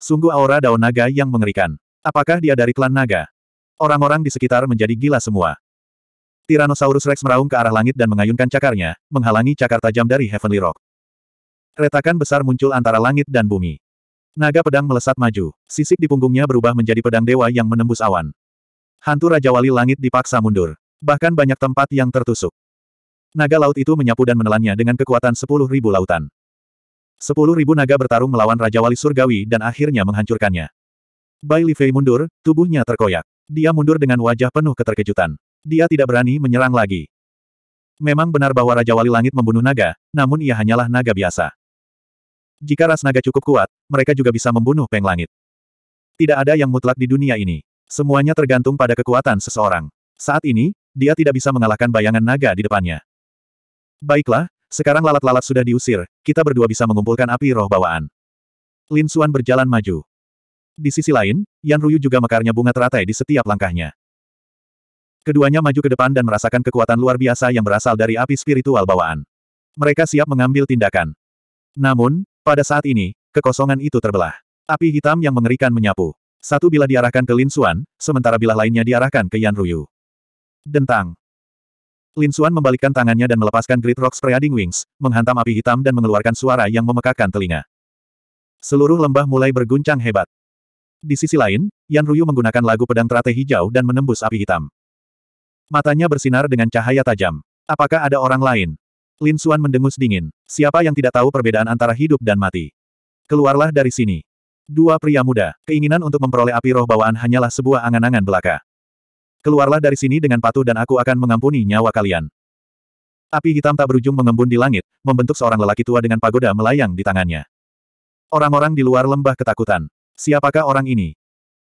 Sungguh aura daun naga yang mengerikan. Apakah dia dari klan naga? Orang-orang di sekitar menjadi gila semua. Tyrannosaurus Rex meraung ke arah langit dan mengayunkan cakarnya, menghalangi cakar tajam dari Heavenly Rock. Retakan besar muncul antara langit dan bumi. Naga pedang melesat maju. Sisik di punggungnya berubah menjadi pedang dewa yang menembus awan. Hantu Raja Wali Langit dipaksa mundur. Bahkan banyak tempat yang tertusuk naga laut itu menyapu dan menelannya dengan kekuatan sepuluh ribu lautan. Sepuluh ribu naga bertarung melawan Raja Wali Surgawi dan akhirnya menghancurkannya. Bai Fei mundur, tubuhnya terkoyak. Dia mundur dengan wajah penuh keterkejutan. Dia tidak berani menyerang lagi. Memang benar bahwa Raja Wali Langit membunuh naga, namun ia hanyalah naga biasa. Jika ras naga cukup kuat, mereka juga bisa membunuh Peng Langit. Tidak ada yang mutlak di dunia ini. Semuanya tergantung pada kekuatan seseorang. Saat ini, dia tidak bisa mengalahkan bayangan naga di depannya. Baiklah, sekarang lalat-lalat sudah diusir, kita berdua bisa mengumpulkan api roh bawaan. Lin Suan berjalan maju. Di sisi lain, Yan Ruyu juga mekarnya bunga teratai di setiap langkahnya. Keduanya maju ke depan dan merasakan kekuatan luar biasa yang berasal dari api spiritual bawaan. Mereka siap mengambil tindakan. Namun, pada saat ini, kekosongan itu terbelah. Api hitam yang mengerikan menyapu. Satu bilah diarahkan ke Lin Suan, sementara bilah lainnya diarahkan ke Yan Ruyu. Dentang. Lin Xuan membalikkan tangannya dan melepaskan Great Rock Spreading Wings, menghantam api hitam dan mengeluarkan suara yang memekakan telinga. Seluruh lembah mulai berguncang hebat. Di sisi lain, Yan Ruyu menggunakan lagu pedang teratai hijau dan menembus api hitam. Matanya bersinar dengan cahaya tajam. Apakah ada orang lain? Lin Xuan mendengus dingin. Siapa yang tidak tahu perbedaan antara hidup dan mati? Keluarlah dari sini. Dua pria muda, keinginan untuk memperoleh api roh bawaan hanyalah sebuah angan-angan belaka. Keluarlah dari sini dengan patuh dan aku akan mengampuni nyawa kalian. Api hitam tak berujung mengembun di langit, membentuk seorang lelaki tua dengan pagoda melayang di tangannya. Orang-orang di luar lembah ketakutan. Siapakah orang ini?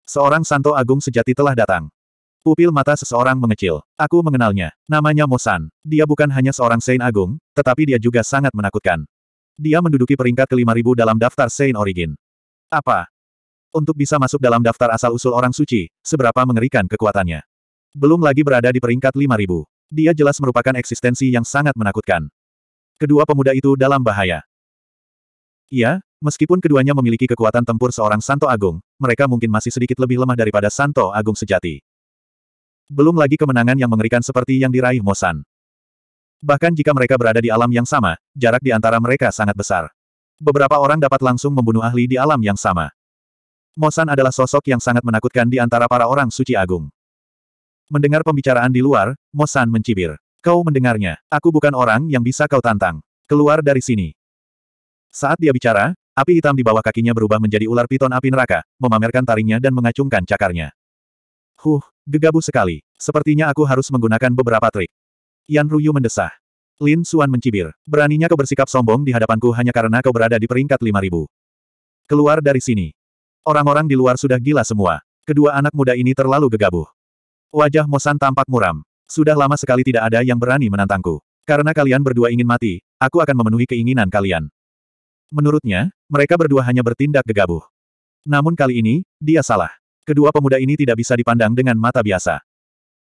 Seorang santo agung sejati telah datang. Pupil mata seseorang mengecil. Aku mengenalnya. Namanya Mosan. Dia bukan hanya seorang Saint Agung, tetapi dia juga sangat menakutkan. Dia menduduki peringkat ke-5000 dalam daftar Saint Origin. Apa? Untuk bisa masuk dalam daftar asal-usul orang suci, seberapa mengerikan kekuatannya. Belum lagi berada di peringkat 5000. Dia jelas merupakan eksistensi yang sangat menakutkan. Kedua pemuda itu dalam bahaya. Iya, meskipun keduanya memiliki kekuatan tempur seorang Santo Agung, mereka mungkin masih sedikit lebih lemah daripada Santo Agung sejati. Belum lagi kemenangan yang mengerikan seperti yang diraih Mosan. Bahkan jika mereka berada di alam yang sama, jarak di antara mereka sangat besar. Beberapa orang dapat langsung membunuh ahli di alam yang sama. Mosan adalah sosok yang sangat menakutkan di antara para orang suci agung. Mendengar pembicaraan di luar, Mo San mencibir. Kau mendengarnya. Aku bukan orang yang bisa kau tantang. Keluar dari sini. Saat dia bicara, api hitam di bawah kakinya berubah menjadi ular piton api neraka, memamerkan taringnya dan mengacungkan cakarnya. Huh, gegabu sekali. Sepertinya aku harus menggunakan beberapa trik. Yan Ruyu mendesah. Lin Suan mencibir. Beraninya kau bersikap sombong di hadapanku hanya karena kau berada di peringkat 5000. Keluar dari sini. Orang-orang di luar sudah gila semua. Kedua anak muda ini terlalu gegabah. Wajah Mosan tampak muram. Sudah lama sekali tidak ada yang berani menantangku. Karena kalian berdua ingin mati, aku akan memenuhi keinginan kalian. Menurutnya, mereka berdua hanya bertindak gegabah. Namun kali ini, dia salah. Kedua pemuda ini tidak bisa dipandang dengan mata biasa.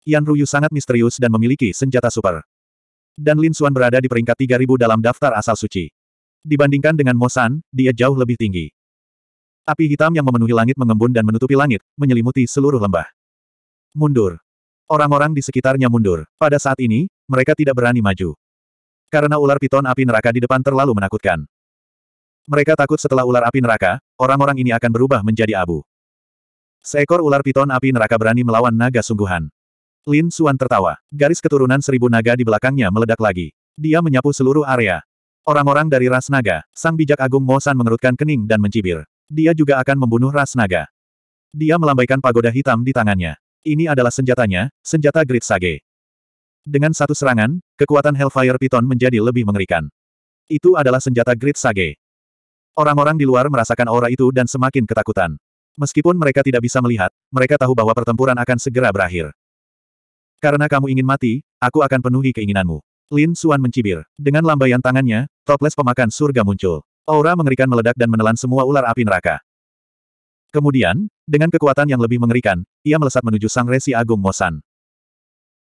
Yan Ruyu sangat misterius dan memiliki senjata super. Dan Lin Xuan berada di peringkat 3000 dalam daftar asal suci. Dibandingkan dengan Mo San, dia jauh lebih tinggi. Api hitam yang memenuhi langit mengembun dan menutupi langit, menyelimuti seluruh lembah. Mundur. Orang-orang di sekitarnya mundur. Pada saat ini, mereka tidak berani maju. Karena ular piton api neraka di depan terlalu menakutkan. Mereka takut setelah ular api neraka, orang-orang ini akan berubah menjadi abu. Seekor ular piton api neraka berani melawan naga sungguhan. Lin Suan tertawa. Garis keturunan seribu naga di belakangnya meledak lagi. Dia menyapu seluruh area. Orang-orang dari ras naga, sang bijak agung Mosan mengerutkan kening dan mencibir. Dia juga akan membunuh ras naga. Dia melambaikan pagoda hitam di tangannya. Ini adalah senjatanya, senjata Grid Sage. Dengan satu serangan, kekuatan Hellfire Python menjadi lebih mengerikan. Itu adalah senjata Grid Sage. Orang-orang di luar merasakan aura itu dan semakin ketakutan. Meskipun mereka tidak bisa melihat, mereka tahu bahwa pertempuran akan segera berakhir. Karena kamu ingin mati, aku akan penuhi keinginanmu. Lin Suan mencibir. Dengan lambaian tangannya, toples pemakan surga muncul. Aura mengerikan meledak dan menelan semua ular api neraka. Kemudian, dengan kekuatan yang lebih mengerikan, ia melesat menuju Sang Resi Agung Mosan.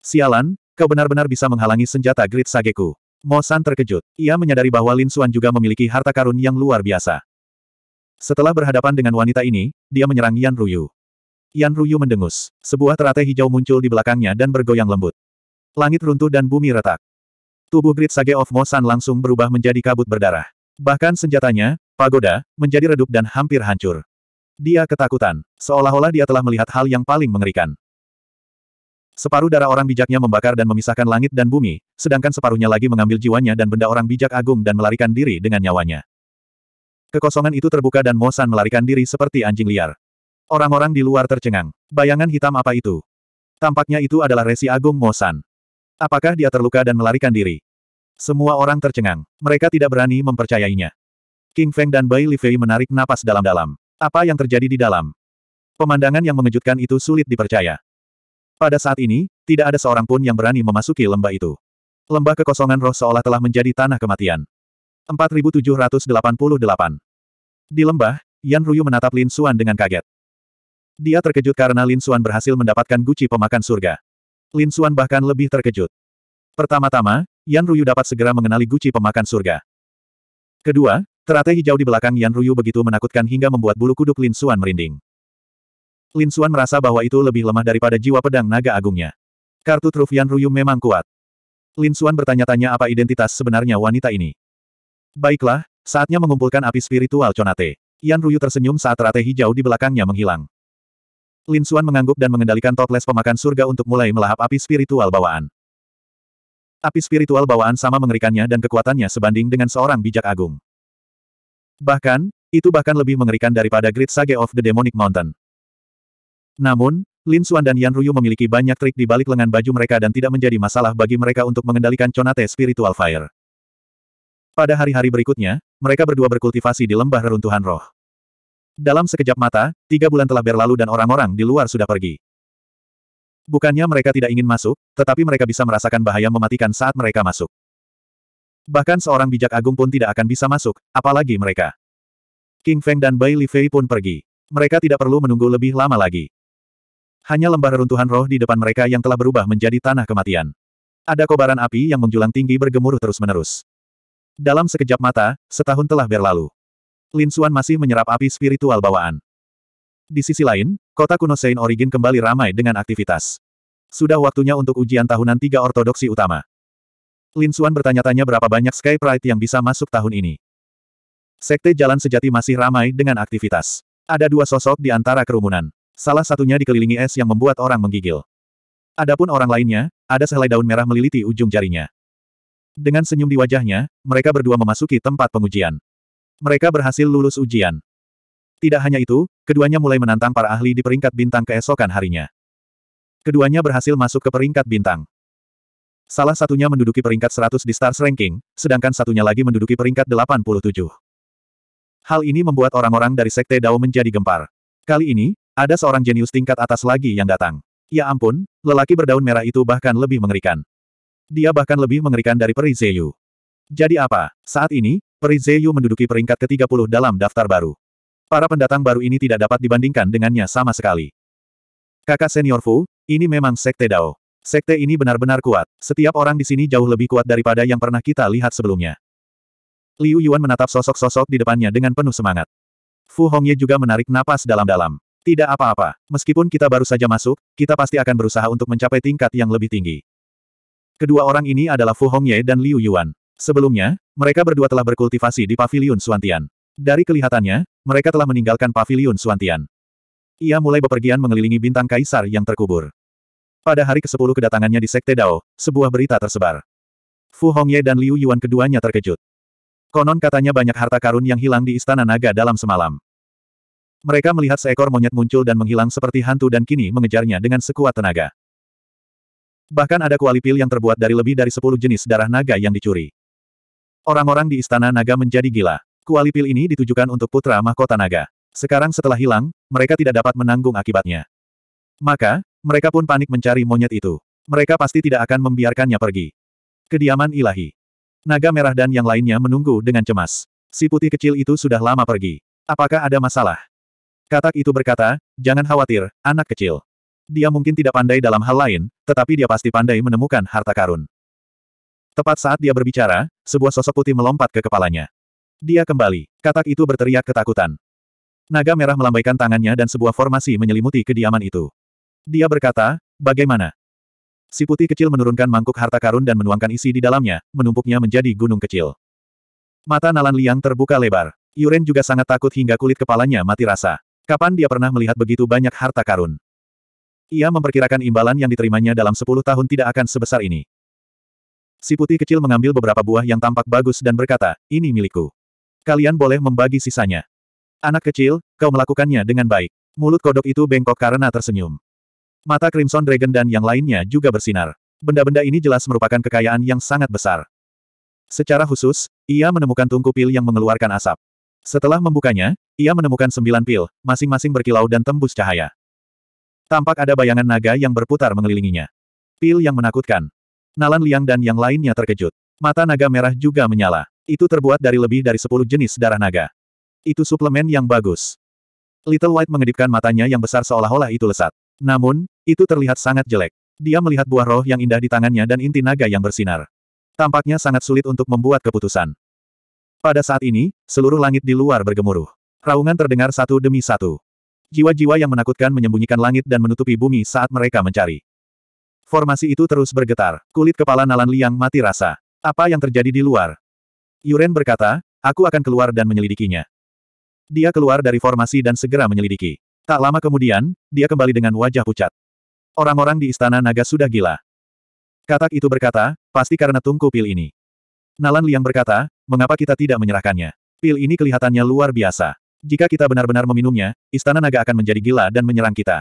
Sialan, kau benar-benar bisa menghalangi senjata Grid Sageku. Mosan terkejut. Ia menyadari bahwa Lin Xuan juga memiliki harta karun yang luar biasa. Setelah berhadapan dengan wanita ini, dia menyerang Yan Ruyu. Yan Ruyu mendengus. Sebuah teratai hijau muncul di belakangnya dan bergoyang lembut. Langit runtuh dan bumi retak. Tubuh Great Sage of Mosan langsung berubah menjadi kabut berdarah. Bahkan senjatanya, pagoda, menjadi redup dan hampir hancur. Dia ketakutan, seolah-olah dia telah melihat hal yang paling mengerikan. Separuh darah orang bijaknya membakar dan memisahkan langit dan bumi, sedangkan separuhnya lagi mengambil jiwanya dan benda orang bijak agung dan melarikan diri dengan nyawanya. Kekosongan itu terbuka dan Mosan melarikan diri seperti anjing liar. Orang-orang di luar tercengang. Bayangan hitam apa itu? Tampaknya itu adalah resi agung Mosan. Apakah dia terluka dan melarikan diri? Semua orang tercengang. Mereka tidak berani mempercayainya. King Feng dan Bai Li Fei menarik napas dalam-dalam. Apa yang terjadi di dalam? Pemandangan yang mengejutkan itu sulit dipercaya. Pada saat ini, tidak ada seorang pun yang berani memasuki lembah itu. Lembah kekosongan roh seolah telah menjadi tanah kematian. 4788 Di lembah, Yan Ruyu menatap Lin Xuan dengan kaget. Dia terkejut karena Lin Xuan berhasil mendapatkan guci pemakan surga. Lin Xuan bahkan lebih terkejut. Pertama-tama, Yan Ruyu dapat segera mengenali guci pemakan surga. Kedua, Terate hijau di belakang Yan Ruyu begitu menakutkan hingga membuat bulu kuduk Lin Xuan merinding. Lin Xuan merasa bahwa itu lebih lemah daripada jiwa pedang naga agungnya. Kartu truf Yan Ruyu memang kuat. Lin Xuan bertanya-tanya apa identitas sebenarnya wanita ini. Baiklah, saatnya mengumpulkan api spiritual Conate. Yan Ruyu tersenyum saat terate hijau di belakangnya menghilang. Lin Xuan mengangguk dan mengendalikan toples pemakan surga untuk mulai melahap api spiritual bawaan. Api spiritual bawaan sama mengerikannya dan kekuatannya sebanding dengan seorang bijak agung. Bahkan, itu bahkan lebih mengerikan daripada Great Sage of the Demonic Mountain. Namun, Lin Xuan dan Yan Ruyu memiliki banyak trik di balik lengan baju mereka dan tidak menjadi masalah bagi mereka untuk mengendalikan Conate Spiritual Fire. Pada hari-hari berikutnya, mereka berdua berkultivasi di lembah reruntuhan roh. Dalam sekejap mata, tiga bulan telah berlalu dan orang-orang di luar sudah pergi. Bukannya mereka tidak ingin masuk, tetapi mereka bisa merasakan bahaya mematikan saat mereka masuk. Bahkan seorang bijak agung pun tidak akan bisa masuk, apalagi mereka. King Feng dan Bai Li Fei pun pergi. Mereka tidak perlu menunggu lebih lama lagi. Hanya lembah reruntuhan roh di depan mereka yang telah berubah menjadi tanah kematian. Ada kobaran api yang menjulang tinggi bergemuruh terus-menerus. Dalam sekejap mata, setahun telah berlalu. Lin Xuan masih menyerap api spiritual bawaan. Di sisi lain, kota kuno Saint Origin kembali ramai dengan aktivitas. Sudah waktunya untuk ujian tahunan tiga ortodoksi utama. Lin Suan bertanya-tanya berapa banyak Sky Pride yang bisa masuk tahun ini. Sekte Jalan Sejati masih ramai dengan aktivitas. Ada dua sosok di antara kerumunan. Salah satunya dikelilingi es yang membuat orang menggigil. Adapun orang lainnya, ada sehelai daun merah meliliti ujung jarinya. Dengan senyum di wajahnya, mereka berdua memasuki tempat pengujian. Mereka berhasil lulus ujian. Tidak hanya itu, keduanya mulai menantang para ahli di peringkat bintang keesokan harinya. Keduanya berhasil masuk ke peringkat bintang. Salah satunya menduduki peringkat 100 di Stars Ranking, sedangkan satunya lagi menduduki peringkat 87. Hal ini membuat orang-orang dari Sekte Dao menjadi gempar. Kali ini, ada seorang jenius tingkat atas lagi yang datang. Ya ampun, lelaki berdaun merah itu bahkan lebih mengerikan. Dia bahkan lebih mengerikan dari Peri Zeyu. Jadi apa, saat ini, Peri Zeyu menduduki peringkat ke-30 dalam daftar baru. Para pendatang baru ini tidak dapat dibandingkan dengannya sama sekali. Kakak senior Fu, ini memang Sekte Dao. Sekte ini benar-benar kuat. Setiap orang di sini jauh lebih kuat daripada yang pernah kita lihat sebelumnya. Liu Yuan menatap sosok-sosok di depannya dengan penuh semangat. Fu Hongye juga menarik napas dalam-dalam. Tidak apa-apa, meskipun kita baru saja masuk, kita pasti akan berusaha untuk mencapai tingkat yang lebih tinggi. Kedua orang ini adalah Fu Hongye dan Liu Yuan. Sebelumnya, mereka berdua telah berkultivasi di Paviliun Suantian. Dari kelihatannya, mereka telah meninggalkan Paviliun Suantian. Ia mulai bepergian mengelilingi bintang kaisar yang terkubur. Pada hari ke-10 kedatangannya di Sekte Dao, sebuah berita tersebar. Fu Hongye dan Liu Yuan keduanya terkejut. Konon katanya banyak harta karun yang hilang di Istana Naga dalam semalam. Mereka melihat seekor monyet muncul dan menghilang seperti hantu dan kini mengejarnya dengan sekuat tenaga. Bahkan ada kuali pil yang terbuat dari lebih dari 10 jenis darah naga yang dicuri. Orang-orang di Istana Naga menjadi gila. Kuali pil ini ditujukan untuk putra mahkota naga. Sekarang setelah hilang, mereka tidak dapat menanggung akibatnya. Maka, mereka pun panik mencari monyet itu. Mereka pasti tidak akan membiarkannya pergi. Kediaman ilahi. Naga merah dan yang lainnya menunggu dengan cemas. Si putih kecil itu sudah lama pergi. Apakah ada masalah? Katak itu berkata, jangan khawatir, anak kecil. Dia mungkin tidak pandai dalam hal lain, tetapi dia pasti pandai menemukan harta karun. Tepat saat dia berbicara, sebuah sosok putih melompat ke kepalanya. Dia kembali. Katak itu berteriak ketakutan. Naga merah melambaikan tangannya dan sebuah formasi menyelimuti kediaman itu. Dia berkata, bagaimana? Si putih kecil menurunkan mangkuk harta karun dan menuangkan isi di dalamnya, menumpuknya menjadi gunung kecil. Mata Nalan Liang terbuka lebar. Yuren juga sangat takut hingga kulit kepalanya mati rasa. Kapan dia pernah melihat begitu banyak harta karun? Ia memperkirakan imbalan yang diterimanya dalam sepuluh tahun tidak akan sebesar ini. Si putih kecil mengambil beberapa buah yang tampak bagus dan berkata, ini milikku. Kalian boleh membagi sisanya. Anak kecil, kau melakukannya dengan baik. Mulut kodok itu bengkok karena tersenyum. Mata Crimson Dragon dan yang lainnya juga bersinar. Benda-benda ini jelas merupakan kekayaan yang sangat besar. Secara khusus, ia menemukan tungku pil yang mengeluarkan asap. Setelah membukanya, ia menemukan sembilan pil, masing-masing berkilau dan tembus cahaya. Tampak ada bayangan naga yang berputar mengelilinginya. Pil yang menakutkan. Nalan Liang dan yang lainnya terkejut. Mata naga merah juga menyala. Itu terbuat dari lebih dari sepuluh jenis darah naga. Itu suplemen yang bagus. Little White mengedipkan matanya yang besar seolah-olah itu lesat. Namun, itu terlihat sangat jelek. Dia melihat buah roh yang indah di tangannya dan inti naga yang bersinar. Tampaknya sangat sulit untuk membuat keputusan. Pada saat ini, seluruh langit di luar bergemuruh. Raungan terdengar satu demi satu. Jiwa-jiwa yang menakutkan menyembunyikan langit dan menutupi bumi saat mereka mencari. Formasi itu terus bergetar. Kulit kepala Nalan Liang mati rasa. Apa yang terjadi di luar? Yuren berkata, aku akan keluar dan menyelidikinya. Dia keluar dari formasi dan segera menyelidiki. Tak lama kemudian, dia kembali dengan wajah pucat. Orang-orang di istana naga sudah gila. Katak itu berkata, pasti karena tungku pil ini. Nalan Liang berkata, mengapa kita tidak menyerahkannya? Pil ini kelihatannya luar biasa. Jika kita benar-benar meminumnya, istana naga akan menjadi gila dan menyerang kita.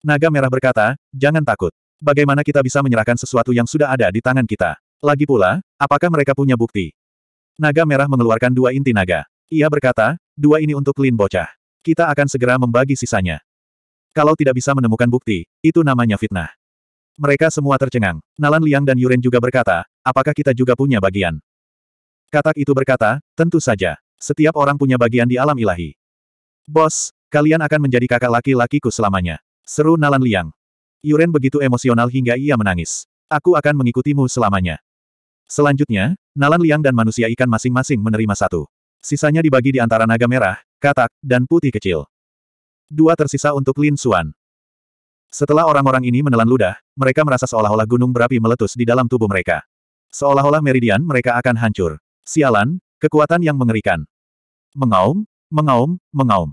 Naga Merah berkata, jangan takut. Bagaimana kita bisa menyerahkan sesuatu yang sudah ada di tangan kita? Lagi pula, apakah mereka punya bukti? Naga Merah mengeluarkan dua inti naga. Ia berkata, dua ini untuk Lin Bocah kita akan segera membagi sisanya. Kalau tidak bisa menemukan bukti, itu namanya fitnah. Mereka semua tercengang. Nalan Liang dan Yuren juga berkata, apakah kita juga punya bagian? Katak itu berkata, tentu saja. Setiap orang punya bagian di alam ilahi. Bos, kalian akan menjadi kakak laki-lakiku selamanya. Seru Nalan Liang. Yuren begitu emosional hingga ia menangis. Aku akan mengikutimu selamanya. Selanjutnya, Nalan Liang dan manusia ikan masing-masing menerima satu. Sisanya dibagi di antara naga merah, katak, dan putih kecil. Dua tersisa untuk Lin Xuan. Setelah orang-orang ini menelan ludah, mereka merasa seolah-olah gunung berapi meletus di dalam tubuh mereka. Seolah-olah meridian mereka akan hancur. Sialan, kekuatan yang mengerikan. Mengaum, mengaum, mengaum.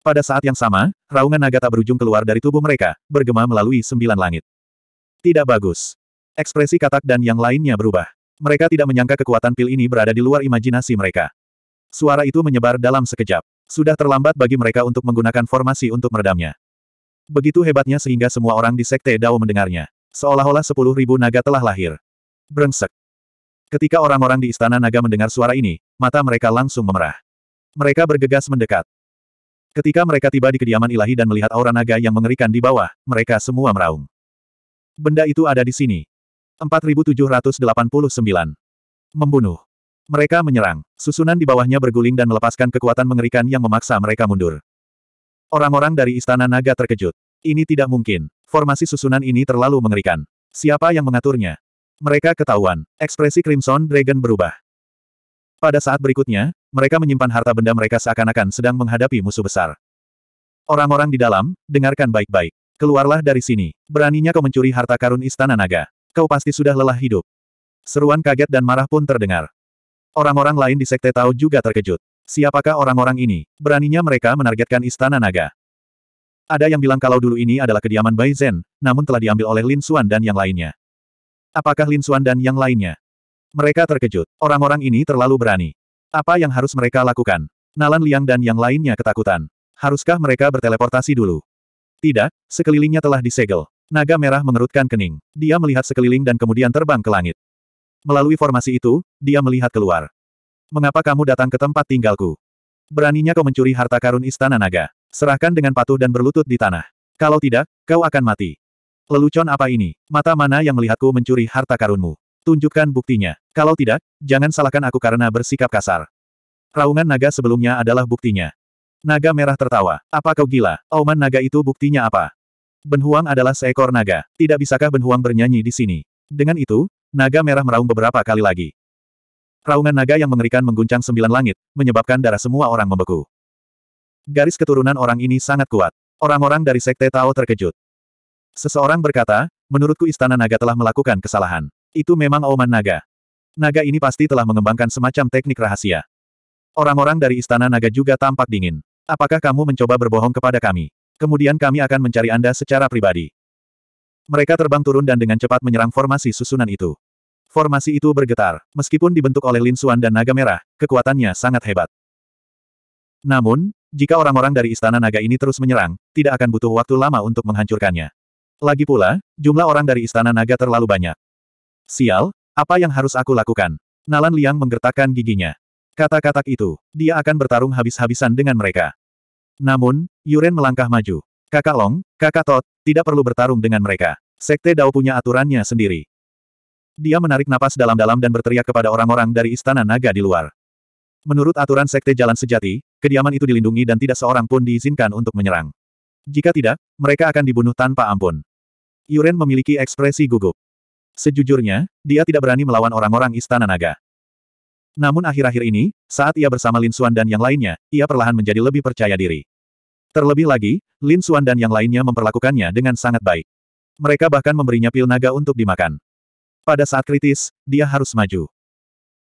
Pada saat yang sama, raungan naga tak berujung keluar dari tubuh mereka, bergema melalui sembilan langit. Tidak bagus. Ekspresi katak dan yang lainnya berubah. Mereka tidak menyangka kekuatan pil ini berada di luar imajinasi mereka. Suara itu menyebar dalam sekejap. Sudah terlambat bagi mereka untuk menggunakan formasi untuk meredamnya. Begitu hebatnya sehingga semua orang di Sekte Dao mendengarnya. Seolah-olah sepuluh ribu naga telah lahir. Brengsek. Ketika orang-orang di Istana Naga mendengar suara ini, mata mereka langsung memerah. Mereka bergegas mendekat. Ketika mereka tiba di kediaman ilahi dan melihat aura naga yang mengerikan di bawah, mereka semua meraung. Benda itu ada di sini. 4789. Membunuh. Mereka menyerang. Susunan di bawahnya berguling dan melepaskan kekuatan mengerikan yang memaksa mereka mundur. Orang-orang dari Istana Naga terkejut. Ini tidak mungkin. Formasi susunan ini terlalu mengerikan. Siapa yang mengaturnya? Mereka ketahuan. Ekspresi Crimson Dragon berubah. Pada saat berikutnya, mereka menyimpan harta benda mereka seakan-akan sedang menghadapi musuh besar. Orang-orang di dalam, dengarkan baik-baik. Keluarlah dari sini. Beraninya kau mencuri harta karun Istana Naga. Kau pasti sudah lelah hidup. Seruan kaget dan marah pun terdengar. Orang-orang lain di Sekte Tao juga terkejut. Siapakah orang-orang ini? Beraninya mereka menargetkan Istana Naga. Ada yang bilang kalau dulu ini adalah kediaman Bai Zen, namun telah diambil oleh Lin Xuan dan yang lainnya. Apakah Lin Xuan dan yang lainnya? Mereka terkejut. Orang-orang ini terlalu berani. Apa yang harus mereka lakukan? Nalan Liang dan yang lainnya ketakutan. Haruskah mereka berteleportasi dulu? Tidak, sekelilingnya telah disegel. Naga merah mengerutkan kening. Dia melihat sekeliling dan kemudian terbang ke langit. Melalui formasi itu, dia melihat keluar. Mengapa kamu datang ke tempat tinggalku? Beraninya kau mencuri harta karun istana naga. Serahkan dengan patuh dan berlutut di tanah. Kalau tidak, kau akan mati. Lelucon apa ini? Mata mana yang melihatku mencuri harta karunmu? Tunjukkan buktinya. Kalau tidak, jangan salahkan aku karena bersikap kasar. Raungan naga sebelumnya adalah buktinya. Naga merah tertawa. Apa kau gila? Auman naga itu buktinya apa? Benhuang adalah seekor naga. Tidak bisakah Benhuang bernyanyi di sini? Dengan itu, Naga merah meraung beberapa kali lagi. Raungan naga yang mengerikan mengguncang sembilan langit, menyebabkan darah semua orang membeku. Garis keturunan orang ini sangat kuat. Orang-orang dari Sekte Tao terkejut. Seseorang berkata, menurutku Istana Naga telah melakukan kesalahan. Itu memang Oman Naga. Naga ini pasti telah mengembangkan semacam teknik rahasia. Orang-orang dari Istana Naga juga tampak dingin. Apakah kamu mencoba berbohong kepada kami? Kemudian kami akan mencari Anda secara pribadi. Mereka terbang turun dan dengan cepat menyerang formasi susunan itu. Formasi itu bergetar, meskipun dibentuk oleh Lin Suan dan Naga Merah, kekuatannya sangat hebat. Namun, jika orang-orang dari Istana Naga ini terus menyerang, tidak akan butuh waktu lama untuk menghancurkannya. Lagi pula, jumlah orang dari Istana Naga terlalu banyak. Sial, apa yang harus aku lakukan? Nalan Liang menggertakkan giginya. kata kata itu, dia akan bertarung habis-habisan dengan mereka. Namun, Yuren melangkah maju. Kakak Long, kakak Tot, tidak perlu bertarung dengan mereka. Sekte Dao punya aturannya sendiri. Dia menarik napas dalam-dalam dan berteriak kepada orang-orang dari istana naga di luar. Menurut aturan Sekte Jalan Sejati, kediaman itu dilindungi dan tidak seorang pun diizinkan untuk menyerang. Jika tidak, mereka akan dibunuh tanpa ampun. Yuren memiliki ekspresi gugup. Sejujurnya, dia tidak berani melawan orang-orang istana naga. Namun akhir-akhir ini, saat ia bersama Lin Xuan dan yang lainnya, ia perlahan menjadi lebih percaya diri. Terlebih lagi, Lin Xuan dan yang lainnya memperlakukannya dengan sangat baik. Mereka bahkan memberinya pil naga untuk dimakan. Pada saat kritis, dia harus maju.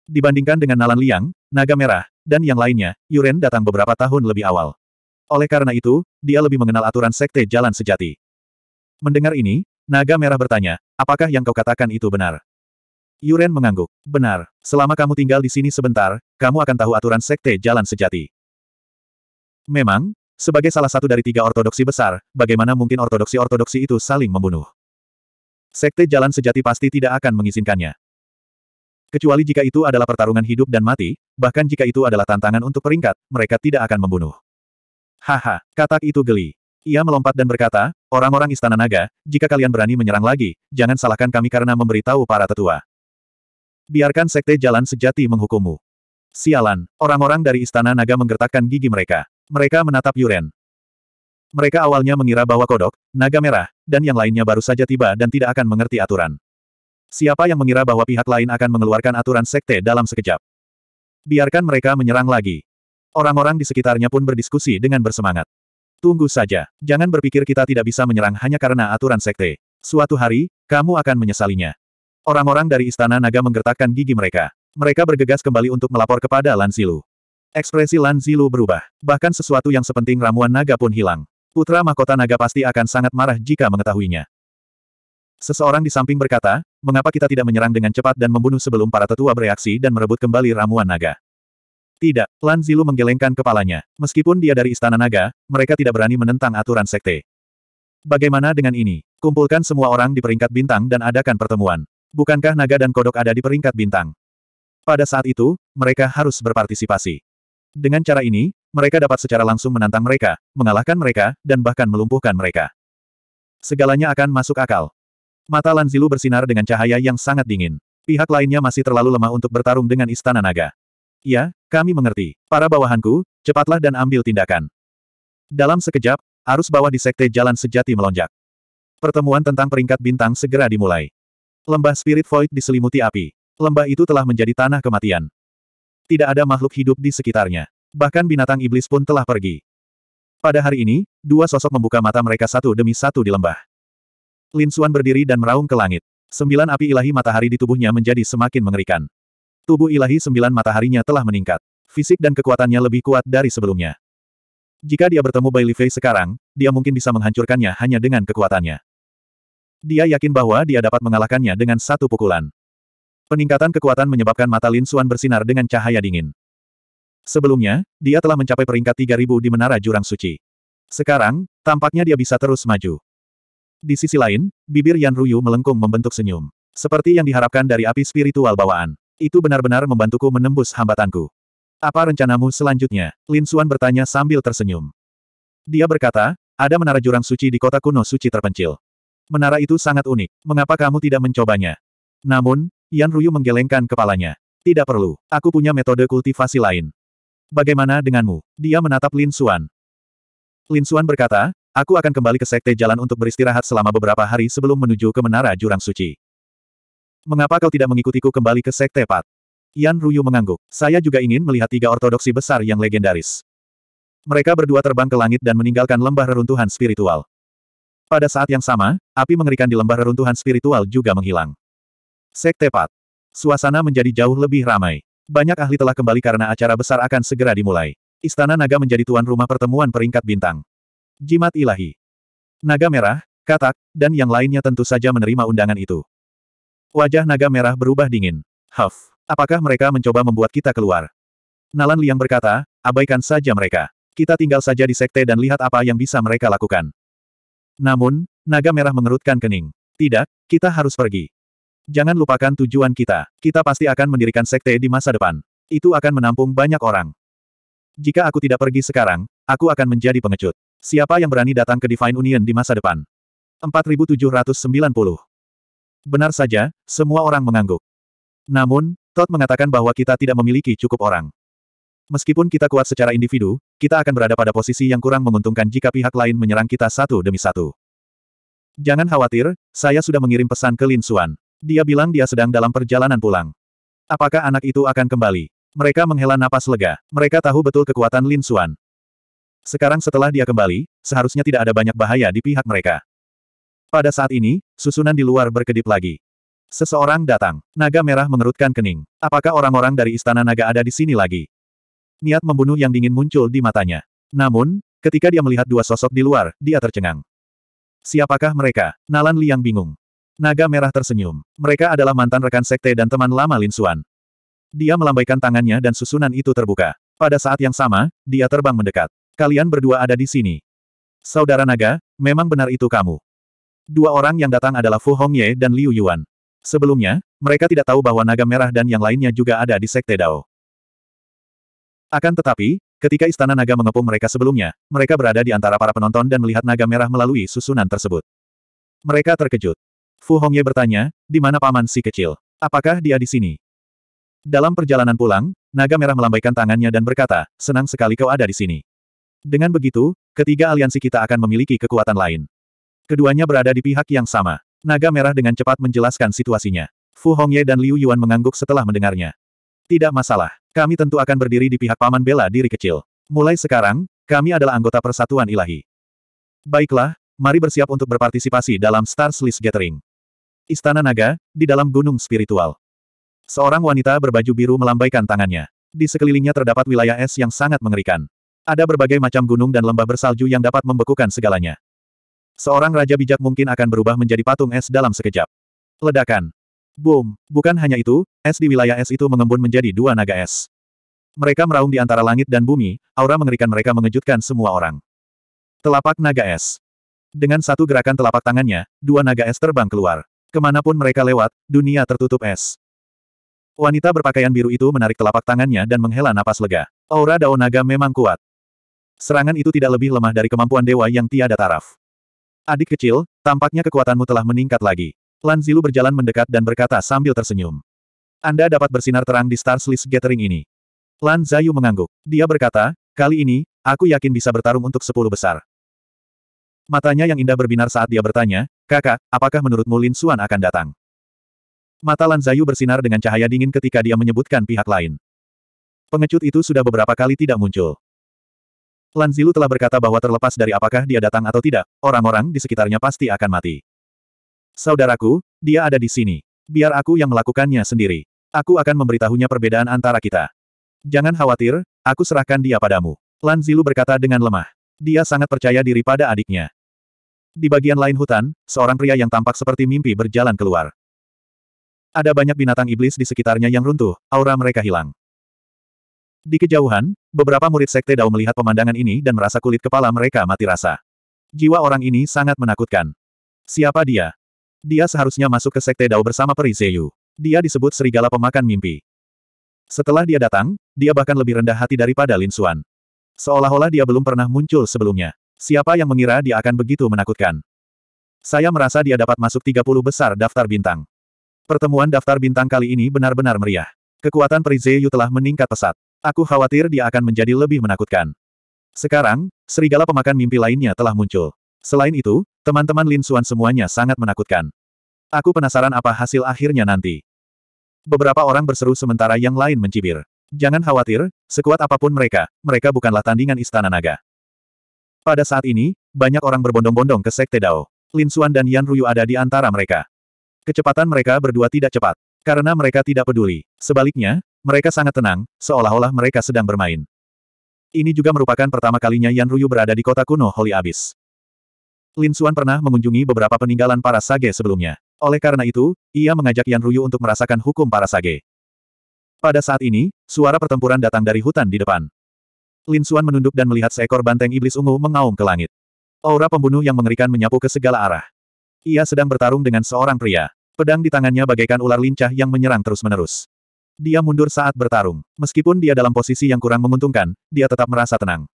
Dibandingkan dengan Nalan Liang, Naga Merah, dan yang lainnya, Yuren datang beberapa tahun lebih awal. Oleh karena itu, dia lebih mengenal aturan sekte jalan sejati. Mendengar ini, Naga Merah bertanya, apakah yang kau katakan itu benar? Yuren mengangguk. Benar, selama kamu tinggal di sini sebentar, kamu akan tahu aturan sekte jalan sejati. Memang, sebagai salah satu dari tiga ortodoksi besar, bagaimana mungkin ortodoksi-ortodoksi itu saling membunuh? Sekte jalan sejati pasti tidak akan mengizinkannya. Kecuali jika itu adalah pertarungan hidup dan mati, bahkan jika itu adalah tantangan untuk peringkat, mereka tidak akan membunuh. Haha, katak itu geli. Ia melompat dan berkata, orang-orang istana naga, jika kalian berani menyerang lagi, jangan salahkan kami karena memberitahu para tetua. Biarkan sekte jalan sejati menghukummu. Sialan, orang-orang dari istana naga menggertakkan gigi mereka. Mereka menatap Yuren. Mereka awalnya mengira bahwa kodok, naga merah, dan yang lainnya baru saja tiba dan tidak akan mengerti aturan. Siapa yang mengira bahwa pihak lain akan mengeluarkan aturan sekte dalam sekejap? Biarkan mereka menyerang lagi. Orang-orang di sekitarnya pun berdiskusi dengan bersemangat. Tunggu saja, jangan berpikir kita tidak bisa menyerang hanya karena aturan sekte. Suatu hari, kamu akan menyesalinya. Orang-orang dari Istana Naga menggertakkan gigi mereka. Mereka bergegas kembali untuk melapor kepada Lansilu. Ekspresi Lan Zilu berubah. Bahkan sesuatu yang sepenting ramuan naga pun hilang. Putra mahkota naga pasti akan sangat marah jika mengetahuinya. Seseorang di samping berkata, mengapa kita tidak menyerang dengan cepat dan membunuh sebelum para tetua bereaksi dan merebut kembali ramuan naga? Tidak, Lan Zilu menggelengkan kepalanya. Meskipun dia dari istana naga, mereka tidak berani menentang aturan sekte. Bagaimana dengan ini? Kumpulkan semua orang di peringkat bintang dan adakan pertemuan. Bukankah naga dan kodok ada di peringkat bintang? Pada saat itu, mereka harus berpartisipasi. Dengan cara ini, mereka dapat secara langsung menantang mereka, mengalahkan mereka, dan bahkan melumpuhkan mereka. Segalanya akan masuk akal. Mata Lanzilu bersinar dengan cahaya yang sangat dingin. Pihak lainnya masih terlalu lemah untuk bertarung dengan Istana Naga. Ya, kami mengerti. Para bawahanku, cepatlah dan ambil tindakan. Dalam sekejap, arus bawah di Sekte Jalan Sejati melonjak. Pertemuan tentang peringkat bintang segera dimulai. Lembah Spirit Void diselimuti api. Lembah itu telah menjadi tanah kematian tidak ada makhluk hidup di sekitarnya. Bahkan binatang iblis pun telah pergi. Pada hari ini, dua sosok membuka mata mereka satu demi satu di lembah. Lin Xuan berdiri dan meraung ke langit. Sembilan api ilahi matahari di tubuhnya menjadi semakin mengerikan. Tubuh ilahi sembilan mataharinya telah meningkat. Fisik dan kekuatannya lebih kuat dari sebelumnya. Jika dia bertemu Bai Fei sekarang, dia mungkin bisa menghancurkannya hanya dengan kekuatannya. Dia yakin bahwa dia dapat mengalahkannya dengan satu pukulan. Peningkatan kekuatan menyebabkan mata Lin Suan bersinar dengan cahaya dingin. Sebelumnya, dia telah mencapai peringkat 3000 di Menara Jurang Suci. Sekarang, tampaknya dia bisa terus maju. Di sisi lain, bibir Yan Ruyu melengkung membentuk senyum. Seperti yang diharapkan dari api spiritual bawaan. Itu benar-benar membantuku menembus hambatanku. Apa rencanamu selanjutnya? Lin Suan bertanya sambil tersenyum. Dia berkata, ada menara jurang suci di kota kuno suci terpencil. Menara itu sangat unik, mengapa kamu tidak mencobanya? Namun, Yan Ruyu menggelengkan kepalanya. Tidak perlu, aku punya metode kultivasi lain. Bagaimana denganmu? Dia menatap Lin Xuan. Lin Xuan berkata, aku akan kembali ke sekte jalan untuk beristirahat selama beberapa hari sebelum menuju ke menara jurang suci. Mengapa kau tidak mengikutiku kembali ke sekte Pat? Yan Ruyu mengangguk. Saya juga ingin melihat tiga ortodoksi besar yang legendaris. Mereka berdua terbang ke langit dan meninggalkan lembah reruntuhan spiritual. Pada saat yang sama, api mengerikan di lembah reruntuhan spiritual juga menghilang. Sekte Pat. Suasana menjadi jauh lebih ramai. Banyak ahli telah kembali karena acara besar akan segera dimulai. Istana Naga menjadi tuan rumah pertemuan peringkat bintang. Jimat ilahi. Naga merah, katak, dan yang lainnya tentu saja menerima undangan itu. Wajah naga merah berubah dingin. Huff, apakah mereka mencoba membuat kita keluar? Nalan Liang berkata, abaikan saja mereka. Kita tinggal saja di sekte dan lihat apa yang bisa mereka lakukan. Namun, naga merah mengerutkan kening. Tidak, kita harus pergi. Jangan lupakan tujuan kita. Kita pasti akan mendirikan sekte di masa depan. Itu akan menampung banyak orang. Jika aku tidak pergi sekarang, aku akan menjadi pengecut. Siapa yang berani datang ke Divine Union di masa depan? 4790. Benar saja, semua orang mengangguk. Namun, Todd mengatakan bahwa kita tidak memiliki cukup orang. Meskipun kita kuat secara individu, kita akan berada pada posisi yang kurang menguntungkan jika pihak lain menyerang kita satu demi satu. Jangan khawatir, saya sudah mengirim pesan ke Lin Suan. Dia bilang dia sedang dalam perjalanan pulang. Apakah anak itu akan kembali? Mereka menghela napas lega. Mereka tahu betul kekuatan Lin Xuan. Sekarang setelah dia kembali, seharusnya tidak ada banyak bahaya di pihak mereka. Pada saat ini, susunan di luar berkedip lagi. Seseorang datang. Naga merah mengerutkan kening. Apakah orang-orang dari istana naga ada di sini lagi? Niat membunuh yang dingin muncul di matanya. Namun, ketika dia melihat dua sosok di luar, dia tercengang. Siapakah mereka? Nalan Liang bingung. Naga merah tersenyum. Mereka adalah mantan rekan sekte dan teman lama Lin Suan. Dia melambaikan tangannya dan susunan itu terbuka. Pada saat yang sama, dia terbang mendekat. Kalian berdua ada di sini. Saudara naga, memang benar itu kamu. Dua orang yang datang adalah Fu Hongye dan Liu Yuan. Sebelumnya, mereka tidak tahu bahwa naga merah dan yang lainnya juga ada di sekte Dao. Akan tetapi, ketika istana naga mengepung mereka sebelumnya, mereka berada di antara para penonton dan melihat naga merah melalui susunan tersebut. Mereka terkejut. Fu Hongye bertanya, di mana paman si kecil? Apakah dia di sini? Dalam perjalanan pulang, naga merah melambaikan tangannya dan berkata, senang sekali kau ada di sini. Dengan begitu, ketiga aliansi kita akan memiliki kekuatan lain. Keduanya berada di pihak yang sama. Naga merah dengan cepat menjelaskan situasinya. Fu Hongye dan Liu Yuan mengangguk setelah mendengarnya. Tidak masalah, kami tentu akan berdiri di pihak paman bela diri kecil. Mulai sekarang, kami adalah anggota persatuan ilahi. Baiklah, mari bersiap untuk berpartisipasi dalam Stars List Gathering. Istana Naga, di dalam gunung spiritual. Seorang wanita berbaju biru melambaikan tangannya. Di sekelilingnya terdapat wilayah es yang sangat mengerikan. Ada berbagai macam gunung dan lembah bersalju yang dapat membekukan segalanya. Seorang raja bijak mungkin akan berubah menjadi patung es dalam sekejap. Ledakan. Boom. Bukan hanya itu, es di wilayah es itu mengembun menjadi dua naga es. Mereka meraung di antara langit dan bumi, aura mengerikan mereka mengejutkan semua orang. Telapak naga es. Dengan satu gerakan telapak tangannya, dua naga es terbang keluar. Kemanapun mereka lewat, dunia tertutup es. Wanita berpakaian biru itu menarik telapak tangannya dan menghela napas lega. Aura Dao Naga memang kuat. Serangan itu tidak lebih lemah dari kemampuan dewa yang tiada taraf. Adik kecil, tampaknya kekuatanmu telah meningkat lagi. Lan Zilu berjalan mendekat dan berkata sambil tersenyum. Anda dapat bersinar terang di Starslist Gathering ini. Lan Zayu mengangguk. Dia berkata, kali ini, aku yakin bisa bertarung untuk sepuluh besar. Matanya yang indah berbinar saat dia bertanya, Kakak, apakah menurutmu Lin Xuan akan datang? Mata Lan Zayu bersinar dengan cahaya dingin ketika dia menyebutkan pihak lain. Pengecut itu sudah beberapa kali tidak muncul. Lan Zilu telah berkata bahwa terlepas dari apakah dia datang atau tidak, orang-orang di sekitarnya pasti akan mati. Saudaraku, dia ada di sini. Biar aku yang melakukannya sendiri. Aku akan memberitahunya perbedaan antara kita. Jangan khawatir, aku serahkan dia padamu. Lan Zilu berkata dengan lemah. Dia sangat percaya diri pada adiknya. Di bagian lain hutan, seorang pria yang tampak seperti mimpi berjalan keluar. Ada banyak binatang iblis di sekitarnya yang runtuh, aura mereka hilang. Di kejauhan, beberapa murid Sekte Dao melihat pemandangan ini dan merasa kulit kepala mereka mati rasa. Jiwa orang ini sangat menakutkan. Siapa dia? Dia seharusnya masuk ke Sekte Dao bersama Peri Zeyu. Dia disebut serigala pemakan mimpi. Setelah dia datang, dia bahkan lebih rendah hati daripada Lin Xuan. Seolah-olah dia belum pernah muncul sebelumnya. Siapa yang mengira dia akan begitu menakutkan? Saya merasa dia dapat masuk 30 besar daftar bintang. Pertemuan daftar bintang kali ini benar-benar meriah. Kekuatan Prizeyu telah meningkat pesat. Aku khawatir dia akan menjadi lebih menakutkan. Sekarang, serigala pemakan mimpi lainnya telah muncul. Selain itu, teman-teman Lin Suan semuanya sangat menakutkan. Aku penasaran apa hasil akhirnya nanti. Beberapa orang berseru sementara yang lain mencibir. Jangan khawatir, sekuat apapun mereka, mereka bukanlah tandingan Istana Naga. Pada saat ini, banyak orang berbondong-bondong ke Sekte Dao. Lin Suan dan Yan Ruyu ada di antara mereka. Kecepatan mereka berdua tidak cepat, karena mereka tidak peduli. Sebaliknya, mereka sangat tenang, seolah-olah mereka sedang bermain. Ini juga merupakan pertama kalinya Yan Ruyu berada di kota kuno Holy Abyss. Lin Suan pernah mengunjungi beberapa peninggalan para sage sebelumnya. Oleh karena itu, ia mengajak Yan Ruyu untuk merasakan hukum para sage. Pada saat ini, suara pertempuran datang dari hutan di depan. Lin Xuan menunduk dan melihat seekor banteng iblis ungu mengaum ke langit. Aura pembunuh yang mengerikan menyapu ke segala arah. Ia sedang bertarung dengan seorang pria. Pedang di tangannya bagaikan ular lincah yang menyerang terus-menerus. Dia mundur saat bertarung. Meskipun dia dalam posisi yang kurang menguntungkan, dia tetap merasa tenang.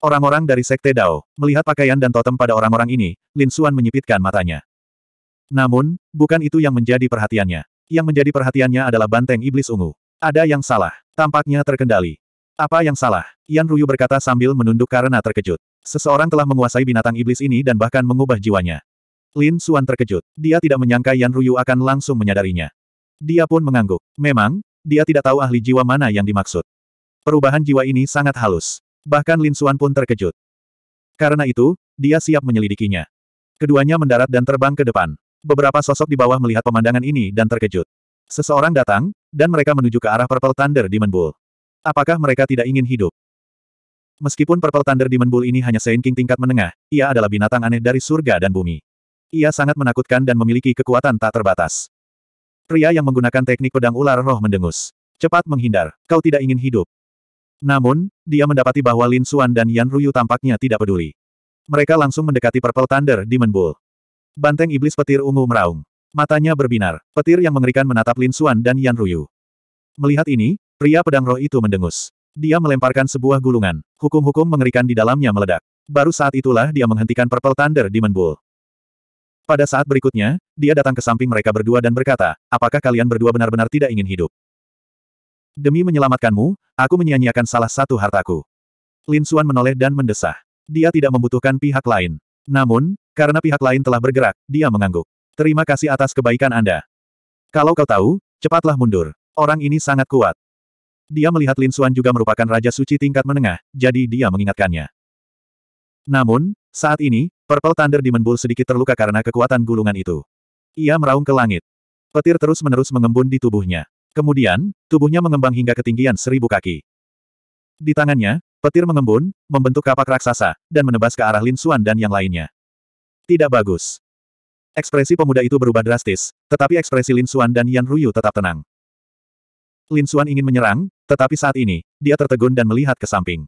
Orang-orang dari Sekte Dao, melihat pakaian dan totem pada orang-orang ini, Lin Xuan menyipitkan matanya. Namun, bukan itu yang menjadi perhatiannya. Yang menjadi perhatiannya adalah banteng iblis ungu. Ada yang salah. Tampaknya terkendali. Apa yang salah? Yan Ruyu berkata sambil menunduk karena terkejut. Seseorang telah menguasai binatang iblis ini dan bahkan mengubah jiwanya. Lin Suan terkejut. Dia tidak menyangka Yan Ruyu akan langsung menyadarinya. Dia pun mengangguk. Memang, dia tidak tahu ahli jiwa mana yang dimaksud. Perubahan jiwa ini sangat halus. Bahkan Lin Suan pun terkejut. Karena itu, dia siap menyelidikinya. Keduanya mendarat dan terbang ke depan. Beberapa sosok di bawah melihat pemandangan ini dan terkejut. Seseorang datang, dan mereka menuju ke arah Purple Thunder Demon Bull. Apakah mereka tidak ingin hidup? Meskipun Purple Thunder Demon Bull ini hanya Saint King tingkat menengah, ia adalah binatang aneh dari surga dan bumi. Ia sangat menakutkan dan memiliki kekuatan tak terbatas. Pria yang menggunakan teknik pedang ular roh mendengus. Cepat menghindar, kau tidak ingin hidup. Namun, dia mendapati bahwa Lin Xuan dan Yan Ruyu tampaknya tidak peduli. Mereka langsung mendekati Purple Thunder Demon Bull. Banteng iblis petir ungu meraung. Matanya berbinar. Petir yang mengerikan menatap Lin Xuan dan Yan Ruyu. Melihat ini, Pria pedang roh itu mendengus. Dia melemparkan sebuah gulungan. Hukum-hukum mengerikan di dalamnya meledak. Baru saat itulah dia menghentikan Purple Thunder Demon Bull. Pada saat berikutnya, dia datang ke samping mereka berdua dan berkata, apakah kalian berdua benar-benar tidak ingin hidup? Demi menyelamatkanmu, aku menyanyiakan salah satu hartaku. Lin Suan menoleh dan mendesah. Dia tidak membutuhkan pihak lain. Namun, karena pihak lain telah bergerak, dia mengangguk. Terima kasih atas kebaikan Anda. Kalau kau tahu, cepatlah mundur. Orang ini sangat kuat. Dia melihat Lin Xuan juga merupakan Raja Suci tingkat menengah, jadi dia mengingatkannya. Namun, saat ini, Purple Thunder Demon sedikit terluka karena kekuatan gulungan itu. Ia meraung ke langit. Petir terus-menerus mengembun di tubuhnya. Kemudian, tubuhnya mengembang hingga ketinggian seribu kaki. Di tangannya, petir mengembun, membentuk kapak raksasa, dan menebas ke arah Lin Xuan dan yang lainnya. Tidak bagus. Ekspresi pemuda itu berubah drastis, tetapi ekspresi Lin Xuan dan Yan Ruyu tetap tenang. Lin Xuan ingin menyerang, tetapi saat ini, dia tertegun dan melihat ke samping.